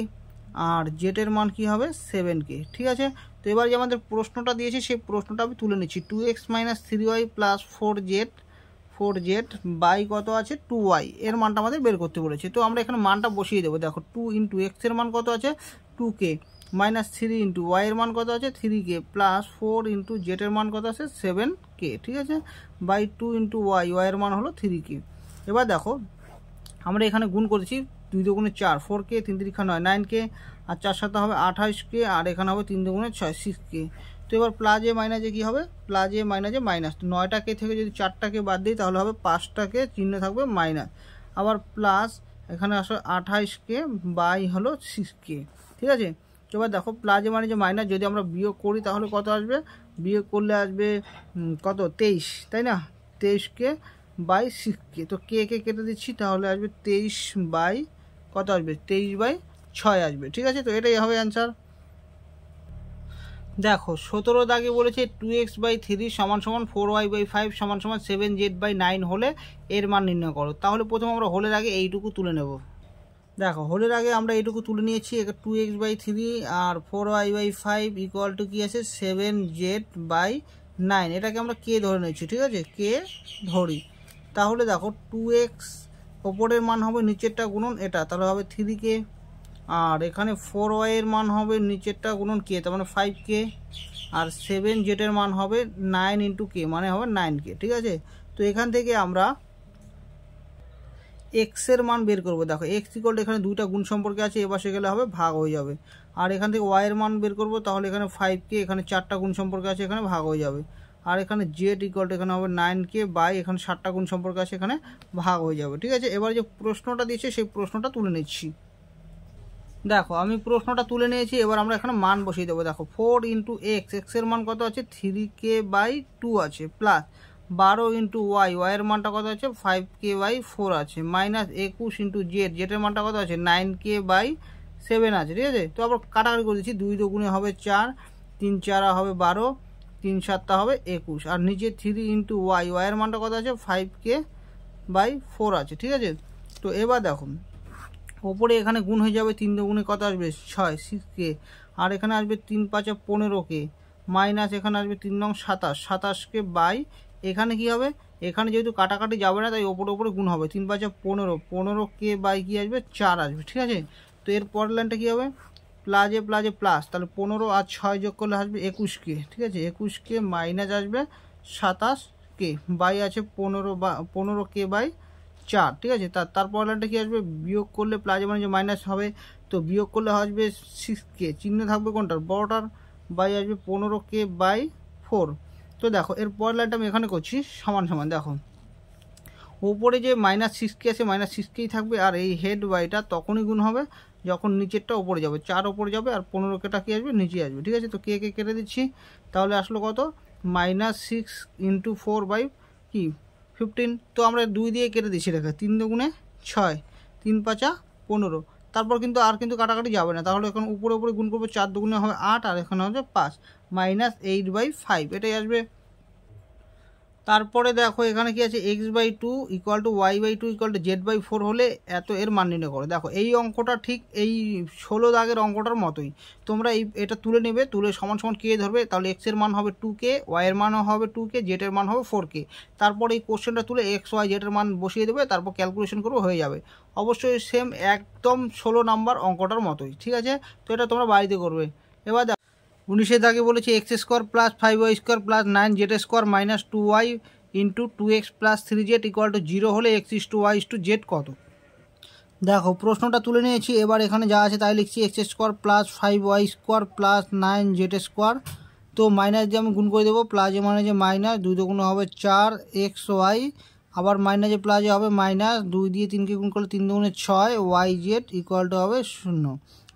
আর জেটের মান কি হবে সেভেন কে ঠিক আছে তো এবার যে আমাদের প্রশ্নটা দিয়েছে সেই প্রশ্নটা আমি তুলে নিচ্ছি two x minus three y plus four z four z by কত আছে টু ওয়াই এর মানটা আমাদের বের করতে বলেছে তো আমরা এখানে মানটা বসিয়ে দেবো দেখো টু ইন্টু এক্সের মান কত আছে টু কে মাইনাস থ্রি ইন্টু ওয়াইয়ের মান কত আছে থ্রি কে প্লাস ফোর ইন্টু জেটের মান কত আছে সেভেন কে ঠিক আছে বাই টু ইন্টু ওয়াই ওয়াইয়ের মান হলো থ্রি কে এবার দেখো আমরা এখানে গুণ করেছি দুই দুগুণে চার ফোর কে তিন তিরিখা নয় নাইন কে আর চার সাথে হবে আঠাইশ কে আর এখানে হবে তিন দুগুণে ছয় সিক্স কে তো এবার প্লাজে মাইনাজে কী হবে প্লাজে মাইনাজে মাইনাস নয়টা কে থেকে যদি চারটাকে বাদ দিই তাহলে হবে পাঁচটাকে চিহ্ন থাকবে মাইনাস আবার প্লাস এখানে আসলে আঠাইশ কে বাই হলো সিক্স কে ঠিক আছে এবার দেখো প্লাজে মানে যে মাইনাস যদি আমরা বিয়োগ করি তাহলে কত আসবে বিয়োগ করলে আসবে কত তেইশ তাই না তেইশকে বাই সিক্সকে তো কে কে কেটে দিচ্ছি তাহলে আসবে তেইশ বাই কত আসবে তেইশ বাই ছয় আসবে ঠিক আছে তো এটাই হবে অ্যান্সার দেখো সতেরো দাগে বলেছে টু এক্স বাই থ্রি সমান সমান ফোর ওয়াই বাই ফাইভ সমান সমান সেভেন জেড বাই নাইন হলে এর মান নির্ণয় করো তাহলে প্রথম আমরা হোলের আগে এইটুকু তুলে নেবো দেখো হোলের আগে আমরা এইটুকু তুলে নিয়েছি টু এক্স বাই থ্রি আর four y by five equal to কী আছে সেভেন জেড বাই নাইন এটাকে আমরা কে ধরে নিয়েছি ঠিক আছে কে ধরি তাহলে দেখো টু এক্স ওপরের মান হবে নিচেরটা গুণন এটা তাহলে হবে থ্রি কে আর এখানে ফোর ওয়াইয়ের মান হবে নিচেরটা গুণন কে তার মানে ফাইভ কে আর সেভেন জেটের মান হবে নাইন ইন্টু কে মানে হবে নাইন কে ঠিক আছে তো এখান থেকে আমরা এক্সের মান বের করবো দেখো এক্স ইকল এখানে দুইটা গুণ সম্পর্কে আছে এবার সে গেলে হবে ভাগ হয়ে যাবে আর এখান থেকে ওয়াইয়ের মান বের করবো তাহলে এখানে ফাইভ কে এখানে চারটা গুণ সম্পর্কে আছে এখানে ভাগ হয়ে যাবে আর এখানে জেড ইকল এখানে হবে নাইন কে বাই এখানে সাতটা গুণ সম্পর্কে আছে এখানে ভাগ হয়ে যাবে ঠিক আছে এবার যে প্রশ্নটা দিয়েছে সেই প্রশ্নটা তুলে নিচ্ছি দেখো আমি প্রশ্নটা তুলে নিয়েছি এবার আমরা এখানে মান বসিয়ে দেবো দেখো ফোর ইন্টু এক্স এক্সের মান কত আছে থ্রি কে বাই টু আছে প্লাস বারো ইন্টু ওয়াই ওয়াইয়ের মানটা কত আছে ফাইভ কে বাই ফোর আছে মাইনাস একুশ ইন্টু জেড জেটের মানটা কত আছে নাইন কে বাই সেভেন আছে ঠিক আছে তো আবার কাটাকাটি করে দিচ্ছি দুই দুগুণে হবে চার তিন চারা হবে বারো তিন সাতটা হবে একুশ আর নিচে থ্রি ইন্টু ওয়াই ওয়াইয়ের মানটা কত আছে ফাইভ কে বাই ফোর আছে ঠিক আছে তো এবার দেখুন ওপরে এখানে গুণ হয়ে যাবে তিন দুগুণে কত আসবে ছয় সিক্স কে আর এখানে আসবে তিন পাঁচে পনেরো কে মাইনাস এখানে আসবে তিন নং সাতাশ সাতাশকে বাই এখানে কি হবে এখানে যেহেতু কাটাকাটি যাবে না তাই ওপরে ওপরে গুণ হবে তিন পাঁচে পনেরো পনেরো কে বাই কী আসবে চার আসবে ঠিক আছে তো এর পরের লাইনটা কী হবে প্লাজে প্লাজে প্লাস তাহলে পনেরো আর ছয় যোগ করলে আসবে একুশ কে ঠিক আছে একুশ কে মাইনাস আসবে সাতাশ কে বাই আছে পনেরো বা পনেরো কে বাই চার ঠিক আছে তার তারপর লাইনটা কী আসবে বিয়োগ করলে প্লাজে মানে যে মাইনাস হবে তো বিয়োগ করলে আসবে সিক্স কে চিহ্ন থাকবে কোনটার বড়টার বাই আসবে পনেরো কে বাই ফোর তো দেখো এর পরের লাইনটা আমি এখানে করছি সমান সমান দেখো উপরে যে মাইনাস সিক্সকে আছে মাইনাস সিক্সকেই থাকবে আর এই হেড বাইটা তখনই গুণ হবে যখন নিচেরটা ওপরে যাবে চার ওপরে যাবে আর পনেরো কেটা কি আসবে নিচে আসবে ঠিক আছে তো কে কে কেটে দিচ্ছি তাহলে আসলো কত minus six into four by কি ফিফটিন তো আমরা দুই দিয়ে কেটে দিচ্ছি রেখে তিন দুগুণে ছয় তিন পাঁচা পনেরো তারপর কিন্তু আর কিন্তু কাটাকাটি যাবে না তাহলে এখন উপরে উপরে গুণ করবো চার দুগুণে হবে আট আর এখানে হবে পাঁচ মাইনাস এইট বাই ফাইভ এটাই আসবে তারপরে দেখো এখানে কি আছে x by two equal to y by two equal to z by four হলে এত এর মান নির্ণয় করো দেখো এই অঙ্কটা ঠিক এই ষোলো দাগের অঙ্কটার মতোই তোমরা এই এটা তুলে নেবে তুলে সমান সমান কে ধরবে তাহলে এক্সের মান হবে টু কে ওয়াইয়ের মানও হবে টু কে জেটের মান হবে ফোর কে তারপর এই কোশ্চেনটা তুলে এক্স ওয়াই জেটের মান বসিয়ে দেবে তারপর ক্যালকুলেশন করবো হয়ে যাবে অবশ্যই সেম একদম ষোলো নাম্বার অঙ্কটার মতোই ঠিক আছে তো এটা তোমরা বাড়িতে করবে এবার দেখো উনিশে দাগে বলেছে x square plus five y square plus nine z square minus two y into two x plus three z equal to zero হলে x is to y is to z কত দেখো প্রশ্নটা তুলে নিয়েছি এবার এখানে যা আছে তাই লিখছি x square plus five y square plus nine z square তো মাইনাস দিয়ে আমি গুণ করে দেবো প্লাসে মানে যে মাইনাস দুই দুগুণ হবে চার এক্স ওয়াই আবার মাইনাসে প্লাসে হবে মাইনাস দুই দিয়ে তিনকে গুণ করলে তিন দুগুণে ছয় ওয়াই জেড ইকুয়াল টু হবে শূন্য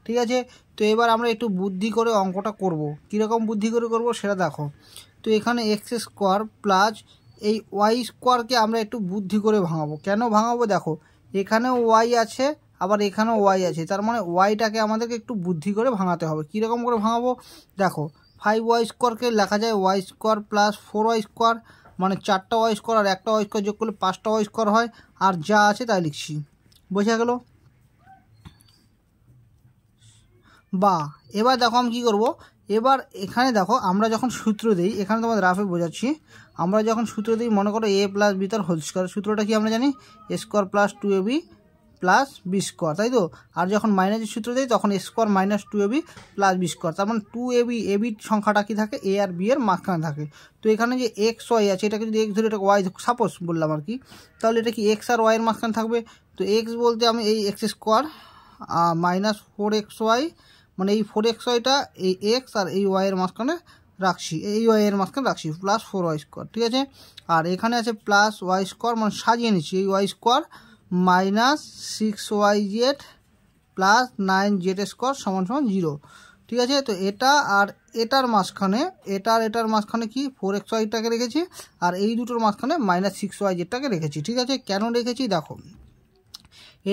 ঠিক আছে তো এবার আমরা একটু বুদ্ধি করে অঙ্কটা করব। কীরকম বুদ্ধি করে করব সেটা দেখো তো এখানে এক্স স্কোয়ার প্লাস এই ওয়াই স্কোয়ারকে আমরা একটু বুদ্ধি করে ভাঙাবো কেন ভাঙাবো দেখো এখানেও ওয়াই আছে আবার এখানেও ওয়াই আছে তার মানে ওয়াইটাকে আমাদেরকে একটু বুদ্ধি করে ভাঙাতে হবে কীরকম করে ভাঙাবো দেখো ফাইভ ওয়াই স্কোয়ারকে লেখা যায় y square plus four y square মানে চারটা ওয়াই স্কোয়ার আর একটা ওয়াই স্কোয়ার যোগ করলে পাঁচটা ওয়াই স্কোয়ার হয় আর যা আছে তাই লিখছি বোঝা গেল বা এবার দেখো আমি কী করবো এবার এখানে দেখো আমরা যখন সূত্র দিই এখানে তোমাদের রাফে বোঝাচ্ছি আমরা যখন সূত্র দিই মনে করো এ প্লাস বি তার হোল স্কোয়ার সূত্রটা কি আমরা জানি a square plus two a b plus b square তাই তো আর যখন মাইনাসের সূত্র দিই তখন a square minus two a b plus b square তার মানে টু এ বি এ এবির সংখ্যাটা কি থাকে এ আর বি এর মাঝখানে থাকে তো এখানে যে এক্স ওয়াই আছে এটাকে যদি এক্স ধরে এটাকে ওয়াই সাপোজ বললাম আর কি তাহলে এটা কি এক্স আর ওয়াইয়ের মাঝখানে থাকবে তো এক্স বলতে আমি এই x square minus four x y মানে এই ফোর এক্স ওয়াইটা এই এক্স আর এই ওয়াইয়ের মাঝখানে রাখছি এই ওয়াইয়ের মাঝখানে রাখছি প্লাস ফোর ওয়াই স্কোয়ার ঠিক আছে আর এখানে আছে প্লাস ওয়াই স্কোয়ার মানে সাজিয়ে নিচ্ছি এই y square minus six y z plus nine z square সমান সমান জিরো ঠিক আছে তো এটা আর এটার মাঝখানে এটা আর এটার মাঝখানে কি ফোর এক্স ওয়াইটাকে রেখেছি আর এই দুটোর মাঝখানে মাইনাস সিক্স ওয়াই জেডটাকে রেখেছি ঠিক আছে কেন রেখেছি দেখো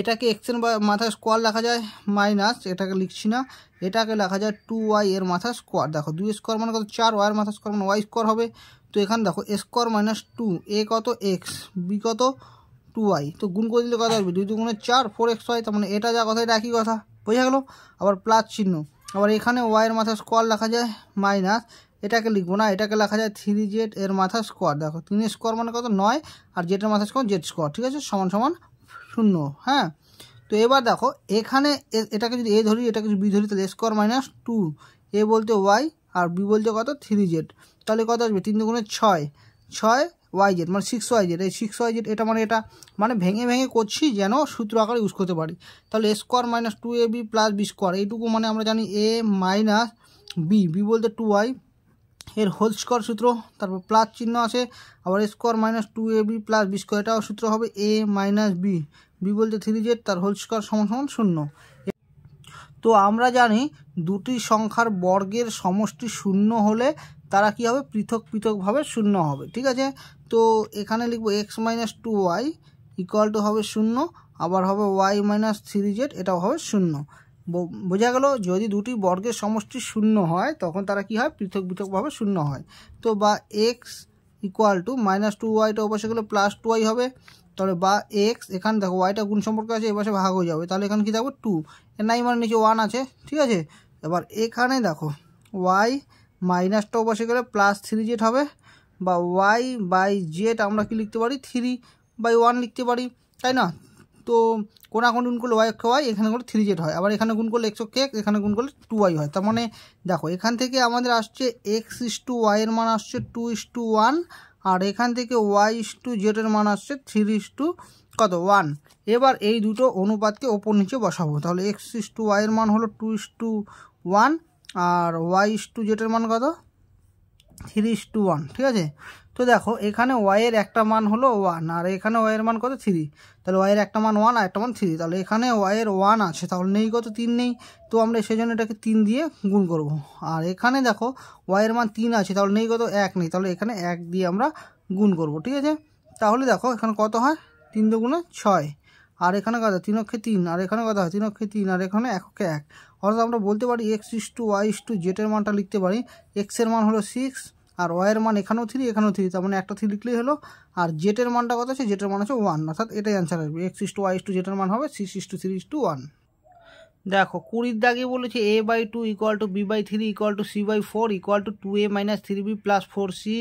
এটাকে এক্সের মাথায় স্কোয়ার লেখা যায় মাইনাস এটাকে লিখছি না এটাকে লেখা যায় টু ওয়াই এর মাথা স্কোয়ার দেখো দুই স্কোয়ার মানে কত চার এর মাথা স্কোয়ার মানে ওয়াই স্কোয়ার হবে তো এখানে দেখো স্কোয়ার মাইনাস টু এ কত এক্স বি কত টু ওয়াই তো গুণ করে দিলে কত হবে দুই দুগুণে চার ফোর এক্স ওয়াই তার মানে এটা যা কথা এটা একই কথা বোঝা গেলো আবার প্লাস চিহ্ন আবার এখানে ওয়াই এর মাথা স্কোয়ার লেখা যায় মাইনাস এটাকে লিখবো না এটাকে লেখা যায় থ্রি জেড এর মাথা স্কোয়ার দেখো তিন স্কোয়ার মানে কত নয় আর জেটের মাথা স্কোয়ার জেড স্কোয়ার ঠিক আছে সমান সমান শূন্য হ্যাঁ তো এবার দেখো এখানে এটাকে যদি এ ধরি এটাকে যদি বি ধরি তাহলে স্কোয়ার মাইনাস টু এ বলতে ওয়াই আর বি বলতে কত থ্রি জেড তাহলে কত আসবে তিন দুগুণে ছয় ছয় ওয়াই জেড মানে সিক্স ওয়াই জেড এই সিক্স ওয়াই জেড এটা মানে এটা মানে ভেঙে ভেঙে করছি যেন সূত্র আকারে ইউজ করতে পারি তাহলে square minus two a b plus b square এইটুকু মানে আমরা জানি এ মাইনাস বি বি বলতে টু ওয়াই এর হোল স্কোয়ার সূত্র তারপর প্লাস চিহ্ন আছে আবার square minus two a b plus b square এটাও সূত্র হবে এ মাইনাস বি বি বলতে থ্রি জেড তার হোল স্কোয়ার সমান সমান শূন্য তো আমরা জানি দুটি সংখ্যার বর্গের সমষ্টি শূন্য হলে তারা কি হবে পৃথক পৃথকভাবে শূন্য হবে ঠিক আছে তো এখানে লিখবো x minus two y equal to হবে শূন্য আবার হবে ওয়াই মাইনাস থ্রি জেড এটাও হবে শূন্য বোঝা গেল যদি দুটি বর্গের সমষ্টি শূন্য হয় তখন তারা কি হয় পৃথক পৃথকভাবে শূন্য হয় তো বা x equal to minus two ওয়াইটা ওপাশে গেলে প্লাস টু ওয়াই হবে তাহলে বা এক্স এখানে দেখো ওয়াইটা গুণ সম্পর্ক আছে এপাশে ভাগ হয়ে যাবে তাহলে এখানে কী দেখো টু এর নাই মানে নিচে ওয়ান আছে ঠিক আছে এবার এখানে দেখো ওয়াই মাইনাসটা ওপাশে গেলে প্লাস থ্রি জেড হবে বা ওয়াই বাই জেড আমরা কি লিখতে পারি থ্রি বাই ওয়ান লিখতে পারি তাই না তো কোনা কোন গুণ করলে ওয়াই অক্ষ ওয়াই এখানে করলে থ্রি জেড হয় আবার এখানে গুণ করলে এক্স অক্ষে এখানে গুণ করলে টু ওয়াই হয় তার মানে দেখো এখান থেকে আমাদের আসছে এক্স ইস টু ওয়াইয়ের মান আসছে টু ইস টু ওয়ান আর এখান থেকে ওয়াই ইস টু জেডের মান আসছে থ্রি ইস টু কত ওয়ান এবার এই দুটো অনুপাতকে ওপর নিচে বসাবো তাহলে এক্স ইস টু ওয়াইয়ের মান হলো টু ইস টু ওয়ান আর ওয়াই ইস টু জেডের মান কত থ্রি ইস টু ওয়ান ঠিক আছে তো দেখো এখানে ওয়াইয়ের একটা মান হলো ওয়ান আর এখানে ওয়াইয়ের মান কত থ্রি তাহলে ওয়াইয়ের একটা মান ওয়ান আর একটা মান থ্রি তাহলে এখানে ওয়াইয়ের ওয়ান আছে তাহলে নেই কত তিন নেই তো আমরা সেই জন্য এটাকে তিন দিয়ে গুণ করব। আর এখানে দেখো ওয়াইয়ের মান তিন আছে তাহলে নেই কত এক নেই তাহলে এখানে এক দিয়ে আমরা গুণ করব ঠিক আছে তাহলে দেখো এখানে কত হয় তিন গুণে ছয় আর এখানে কথা তিন অক্ষে তিন আর এখানে কথা হয় তিন অক্ষে তিন আর এখানে এক অক্ষে এক অর্থাৎ আমরা বলতে পারি x is to y is to জেটের মানটা লিখতে পারি এক্সের মান হলো সিক্স আর ওয়ের মান এখানেও থ্রি এখানেও থ্রি তার মানে একটা থ্রি লিখলেই হলো আর জেটের মানটা কত আছে জেটের মান আছে ওয়ান অর্থাৎ এটাই অ্যান্সার আসবে x is to y to জেটের মান হবে six is to three is to one দেখো কুড়ির দাগে বলেছে a by two equal to b by three equal to c by four equal to two a minus three b plus four c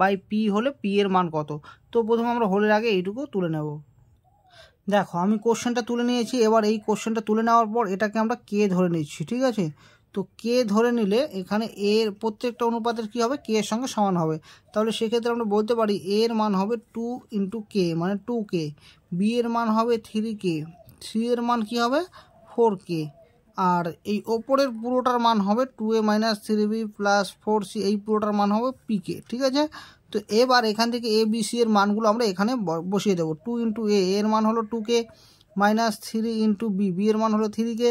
by p হলে p এর মান কত তো প্রথমে আমরা হোলের আগে এইটুকু তুলে নেব দেখো আমি কোশ্চেনটা তুলে নিয়েছি এবার এই কোশ্চেনটা তুলে নেওয়ার পর এটাকে আমরা কে ধরে নিচ্ছি ঠিক আছে তো কে ধরে নিলে এখানে এর প্রত্যেকটা অনুপাতের কি হবে কে এর সঙ্গে সমান হবে তাহলে সেক্ষেত্রে আমরা বলতে পারি এর মান হবে টু ইন্টু কে মানে টু কে বি এর মান হবে থ্রি কে সি এর মান কি হবে ফোর কে আর এই ওপরের পুরোটার মান হবে two a minus three b plus four c এই পুরোটার মান হবে পি কে ঠিক আছে তো এবার এখান থেকে এ বি সি এর মানগুলো আমরা এখানে বসিয়ে দেবো টু ইন্টু এ এর মান হলো টু কে minus three into b b এর মান হলো থ্রি কে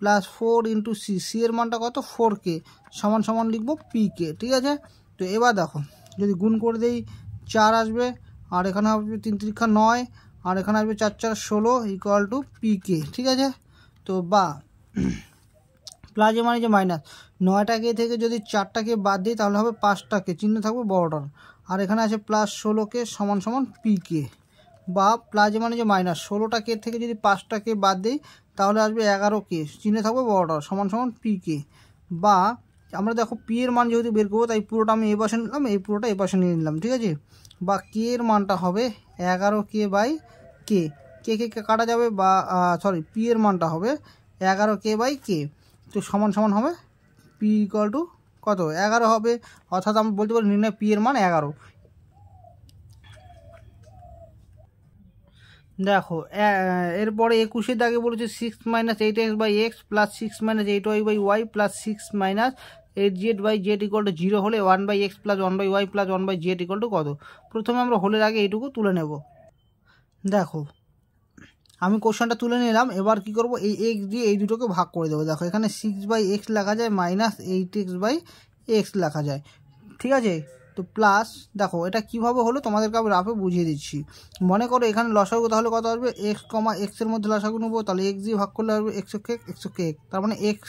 plus four into c c এর মানটা কত ফোর কে সমান সমান লিখবো পি কে ঠিক আছে তো এবার দেখো যদি গুণ করে দেই চার আসবে আর এখানে আসবে তিন তিরিক্ষা নয় আর এখানে আসবে চার চার ষোলো ইকুয়াল টু পি কে ঠিক আছে তো বা প্লাজে মানে যে মাইনাস নয়টা কে থেকে যদি চারটাকে বাদ দিই তাহলে হবে পাঁচটা কে চিহ্ন থাকবে বড়টার আর এখানে আছে প্লাস ষোলো কে সমান সমান পি কে বা প্লাস মানে যে মাইনাস ষোলোটা কে থেকে যদি পাঁচটা কে বাদ দিই তাহলে আসবে এগারো কে চিহ্নে থাকবে বড়টা সমান সমান পি কে বা আমরা দেখো পি এর মান যেহেতু বের করবো তাই পুরোটা আমি এ পাশে নিলাম এই পুরোটা এ পাশে নিয়ে নিলাম ঠিক আছে বা কে এর মানটা হবে এগারো কে বাই কে কে কে কাটা যাবে বা সরি পি এর মানটা হবে এগারো কে বাই কে তো সমান সমান হবে পি ইকাল টু কত এগারো হবে অর্থাৎ আমি বলতে পারি নির্ণয় পি এর মান এগারো দেখো এরপরে একুশে দাগে বলেছে six minus eight x by x plus six minus eight y by y plus six minus eight z by z equal to zero হলে one by x plus one by y plus one by z equal to কত প্রথমে আমরা হোলের আগে এইটুকু তুলে নেব দেখো আমি কোশ্চেনটা তুলে নিলাম এবার কি করব এই এক্স দিয়ে এই দুটোকে ভাগ করে দেবো দেখো এখানে সিক্স বাই এক্স লেখা যায় minus eight x by x লেখা যায় ঠিক আছে তো প্লাস দেখো এটা কিভাবে হলো তোমাদেরকে আমি রাফে বুঝিয়ে দিচ্ছি মনে করো এখানে লসাগু তাহলে কত আসবে এক্স কমা এক্সের মধ্যে লসাগু নেবো তাহলে এক্স দিয়ে ভাগ করলে আসবে একশো কেক একশো কেক তার মানে এক্স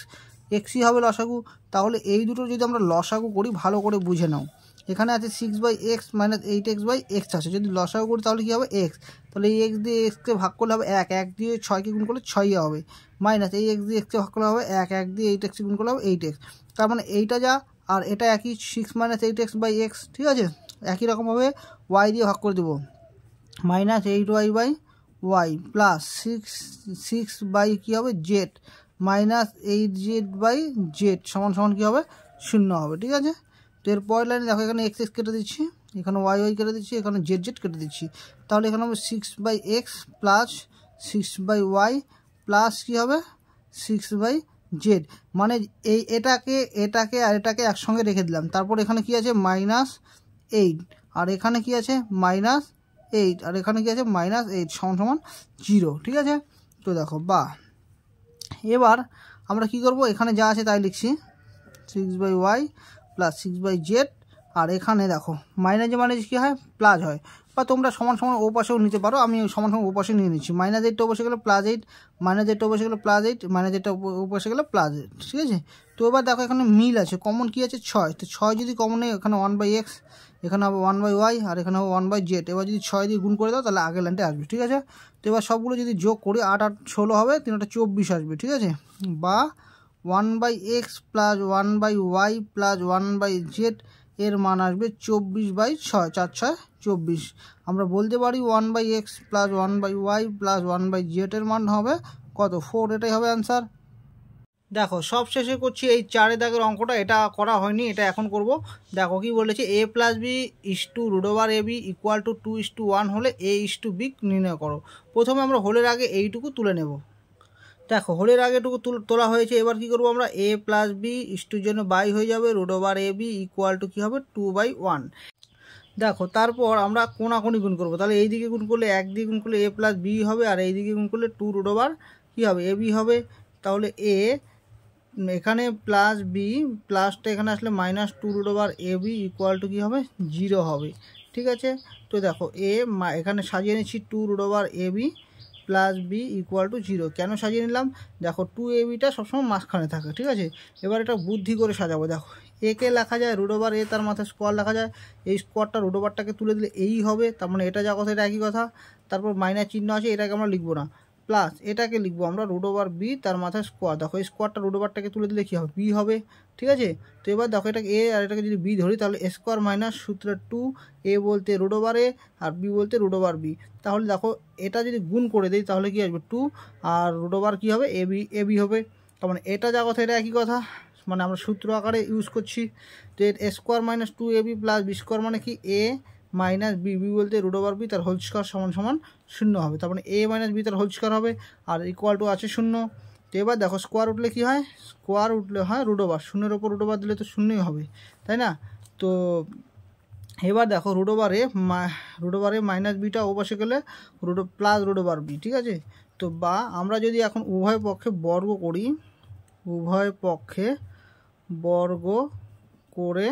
এক্সই হবে লসাগু তাহলে এই দুটো যদি আমরা লসাগু করি ভালো করে বুঝে নাও এখানে আছে six by x minus eight x by x আছে যদি লসাগু করি তাহলে কী হবে এক্স তাহলে এই এক্স দিয়ে এক্সকে ভাগ করলে হবে এক এক দিয়ে ছয়কে গুণ করলে ছয়ই হবে মাইনাস এই এক্স দিয়ে এক্সকে ভাগ করলে হবে এক এক দিয়ে এইট এক্সকে গুণ করলে হবে এইট এক্স তার মানে এইটা যা আর এটা একই six minus eight x by x ঠিক আছে একই রকমভাবে ওয়াই দিয়ে ভাগ করে দেবো minus eight y by y plus six six by কী হবে z minus eight z by z সমান সমান কী হবে শূন্য হবে ঠিক আছে তো এর পরের লাইনে দেখো এখানে এক্স এক্স কেটে দিচ্ছি এখানে ওয়াই ওয়াই কেটে দিচ্ছি এখানে জেড জেড কেটে দিচ্ছি তাহলে এখানে হবে six by x plus six by y plus কী হবে সিক্স বাই জেড মানে এই এটাকে এটাকে আর এটাকে একসঙ্গে রেখে দিলাম তারপর এখানে কি আছে মাইনাস এইট আর এখানে কি আছে মাইনাস এইট আর এখানে কি আছে মাইনাস এইট সমান সমান জিরো ঠিক আছে তো দেখো বা এবার আমরা কি করব এখানে যা আছে তাই লিখছি six by y plus six by z আর এখানে দেখো মাইনাস যে মাইনাস কী হয় প্লাস হয় বা তোমরা সমান সমান ও পাশেও নিতে পারো আমি সমান সমান ও পাশে নিয়ে নিচ্ছি মাইনাস এইটটা বসে গেলো প্লাস এইট মাইনাস এইটটা বসে গেলো প্লাস এইট মাইনাস এইটটা ও পাশে গেলে প্লাস এইট ঠিক আছে তো এবার দেখো এখানে মিল আছে কমন কী আছে ছয় তো ছয় যদি কমন নেই এখানে ওয়ান বাই এক্স এখানে হবে ওয়ান বাই ওয়াই আর এখানে হবে ওয়ান বাই জেড এবার যদি ছয় দিয়ে গুণ করে দাও তাহলে আগের লাইনটা আসবে ঠিক আছে তো এবার সবগুলো যদি যোগ করি আট আট ষোলো হবে তিনটা চব্বিশ আসবে ঠিক আছে বা one by x plus one by y plus one by z এর মান আসবে চব্বিশ বাই ছয় চার ছয় চব্বিশ আমরা বলতে পারি one by x plus one by y plus one by জেটের মান হবে কত ফোর এটাই হবে অ্যান্সার দেখো সব শেষে করছি এই চারে দাগের অঙ্কটা এটা করা হয়নি এটা এখন করব দেখো কি বলেছে a plus b is to root over a b equal to two is to one হলে এ ইস টু বি নির্ণয় করো প্রথমে আমরা হোলের আগে এইটুকু তুলে নেব দেখো হোলের আগেটুকু তোলা হয়েছে এবার কি করবো আমরা এ প্লাস বি ইস্টুর জন্য বাই হয়ে যাবে root over a b equal to কী হবে টু বাই ওয়ান দেখো তারপর আমরা কোনি গুণ করবো তাহলে এই দিকে গুণ করলে একদিকে গুণ করলে এ প্লাস বি হবে আর এই দিকে গুণ করলে টু রুট ওভার কী হবে এ বি হবে তাহলে এ এখানে প্লাস বি প্লাসটা এখানে আসলে minus two root over a b equal to কী হবে জিরো হবে ঠিক আছে তো দেখো এ এখানে সাজিয়ে নিচ্ছি two root over a b plus b equal to zero কেন সাজিয়ে নিলাম দেখো টু এ বিটা সবসময় মাঝখানে থাকে ঠিক আছে এবার এটা বুদ্ধি করে সাজাবো দেখো এ কে লেখা যায় রুট ওভার এ তার মাথায় স্কোয়ার লেখা যায় এই স্কোয়ারটা রুট ওভারটাকে তুলে দিলে এই হবে তার মানে এটা যা কথা এটা একই কথা তারপর মাইনাস চিহ্ন আছে এটাকে আমরা লিখবো না প্লাস এটাকে লিখবো আমরা রুট ওভার বি তার মাথায় স্কোয়ার দেখো এই স্কোয়ারটা রুট ওভারটাকে তুলে দিলে কী হবে বি হবে ঠিক আছে তো এবার দেখো এটাকে এ আর এটাকে যদি বি ধরি তাহলে স্কোয়ার মাইনাস সূত্র টু এ বলতে রুট ওভার এ আর বি বলতে রুট ওভার বি তাহলে দেখো এটা যদি গুণ করে দিই তাহলে কি আসবে টু আর রুট ওভার কী হবে এ বি এ বি হবে তার মানে এটা যা কথা এটা একই কথা মানে আমরা সূত্র আকারে ইউজ করছি তো এর square minus two a b plus b square মানে কি এ মাইনাস বি বি বলতে রুট ওভার বি তার হোল স্কোয়ার সমান সমান শূন্য হবে তারপরে এ মাইনাস বি তার হোল মানে স্কোয়ার হবে আর ইকুয়াল টু আছে শূন্য তো এবার দেখো স্কোয়ার উঠলে কি হয় স্কোয়ার উঠলে হয় রুট ওভার শূন্যের ওপর রুট ওভার দিলে তো শূন্যই হবে তাই না তো এবার দেখো রুট ওভারে রুট ওভারে মাইনাস বিটা ও পাশে গেলে root plus root over b ঠিক আছে তো বা আমরা যদি এখন উভয় পক্ষে বর্গ করি উভয় পক্ষে বর্গ করে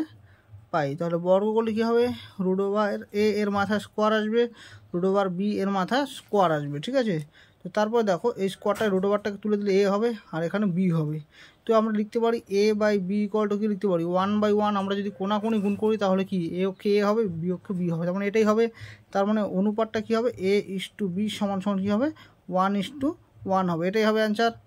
পাই তাহলে বর্গ করলে কী হবে রুডোভার এ এর মাথা স্কোয়ার আসবে রুডোভার বি এর মাথা স্কোয়ার আসবে ঠিক আছে তো তারপর দেখো এই স্কোয়ারটা রুডোভারটাকে তুলে দিলে এ হবে আর এখানে বি হবে তো আমরা লিখতে পারি a by b equal to কি লিখতে পারি ওয়ান বাই ওয়ান আমরা যদি কোনাকোনি গুণ করি তাহলে কি এ অক্ষে এ হবে বি অক্ষে বি হবে তার মানে এটাই হবে তার মানে অনুপাতটা কী হবে এ ইস টু বি সমান সমান কী হবে ওয়ান ইস টু ওয়ান হবে এটাই হবে অ্যান্সার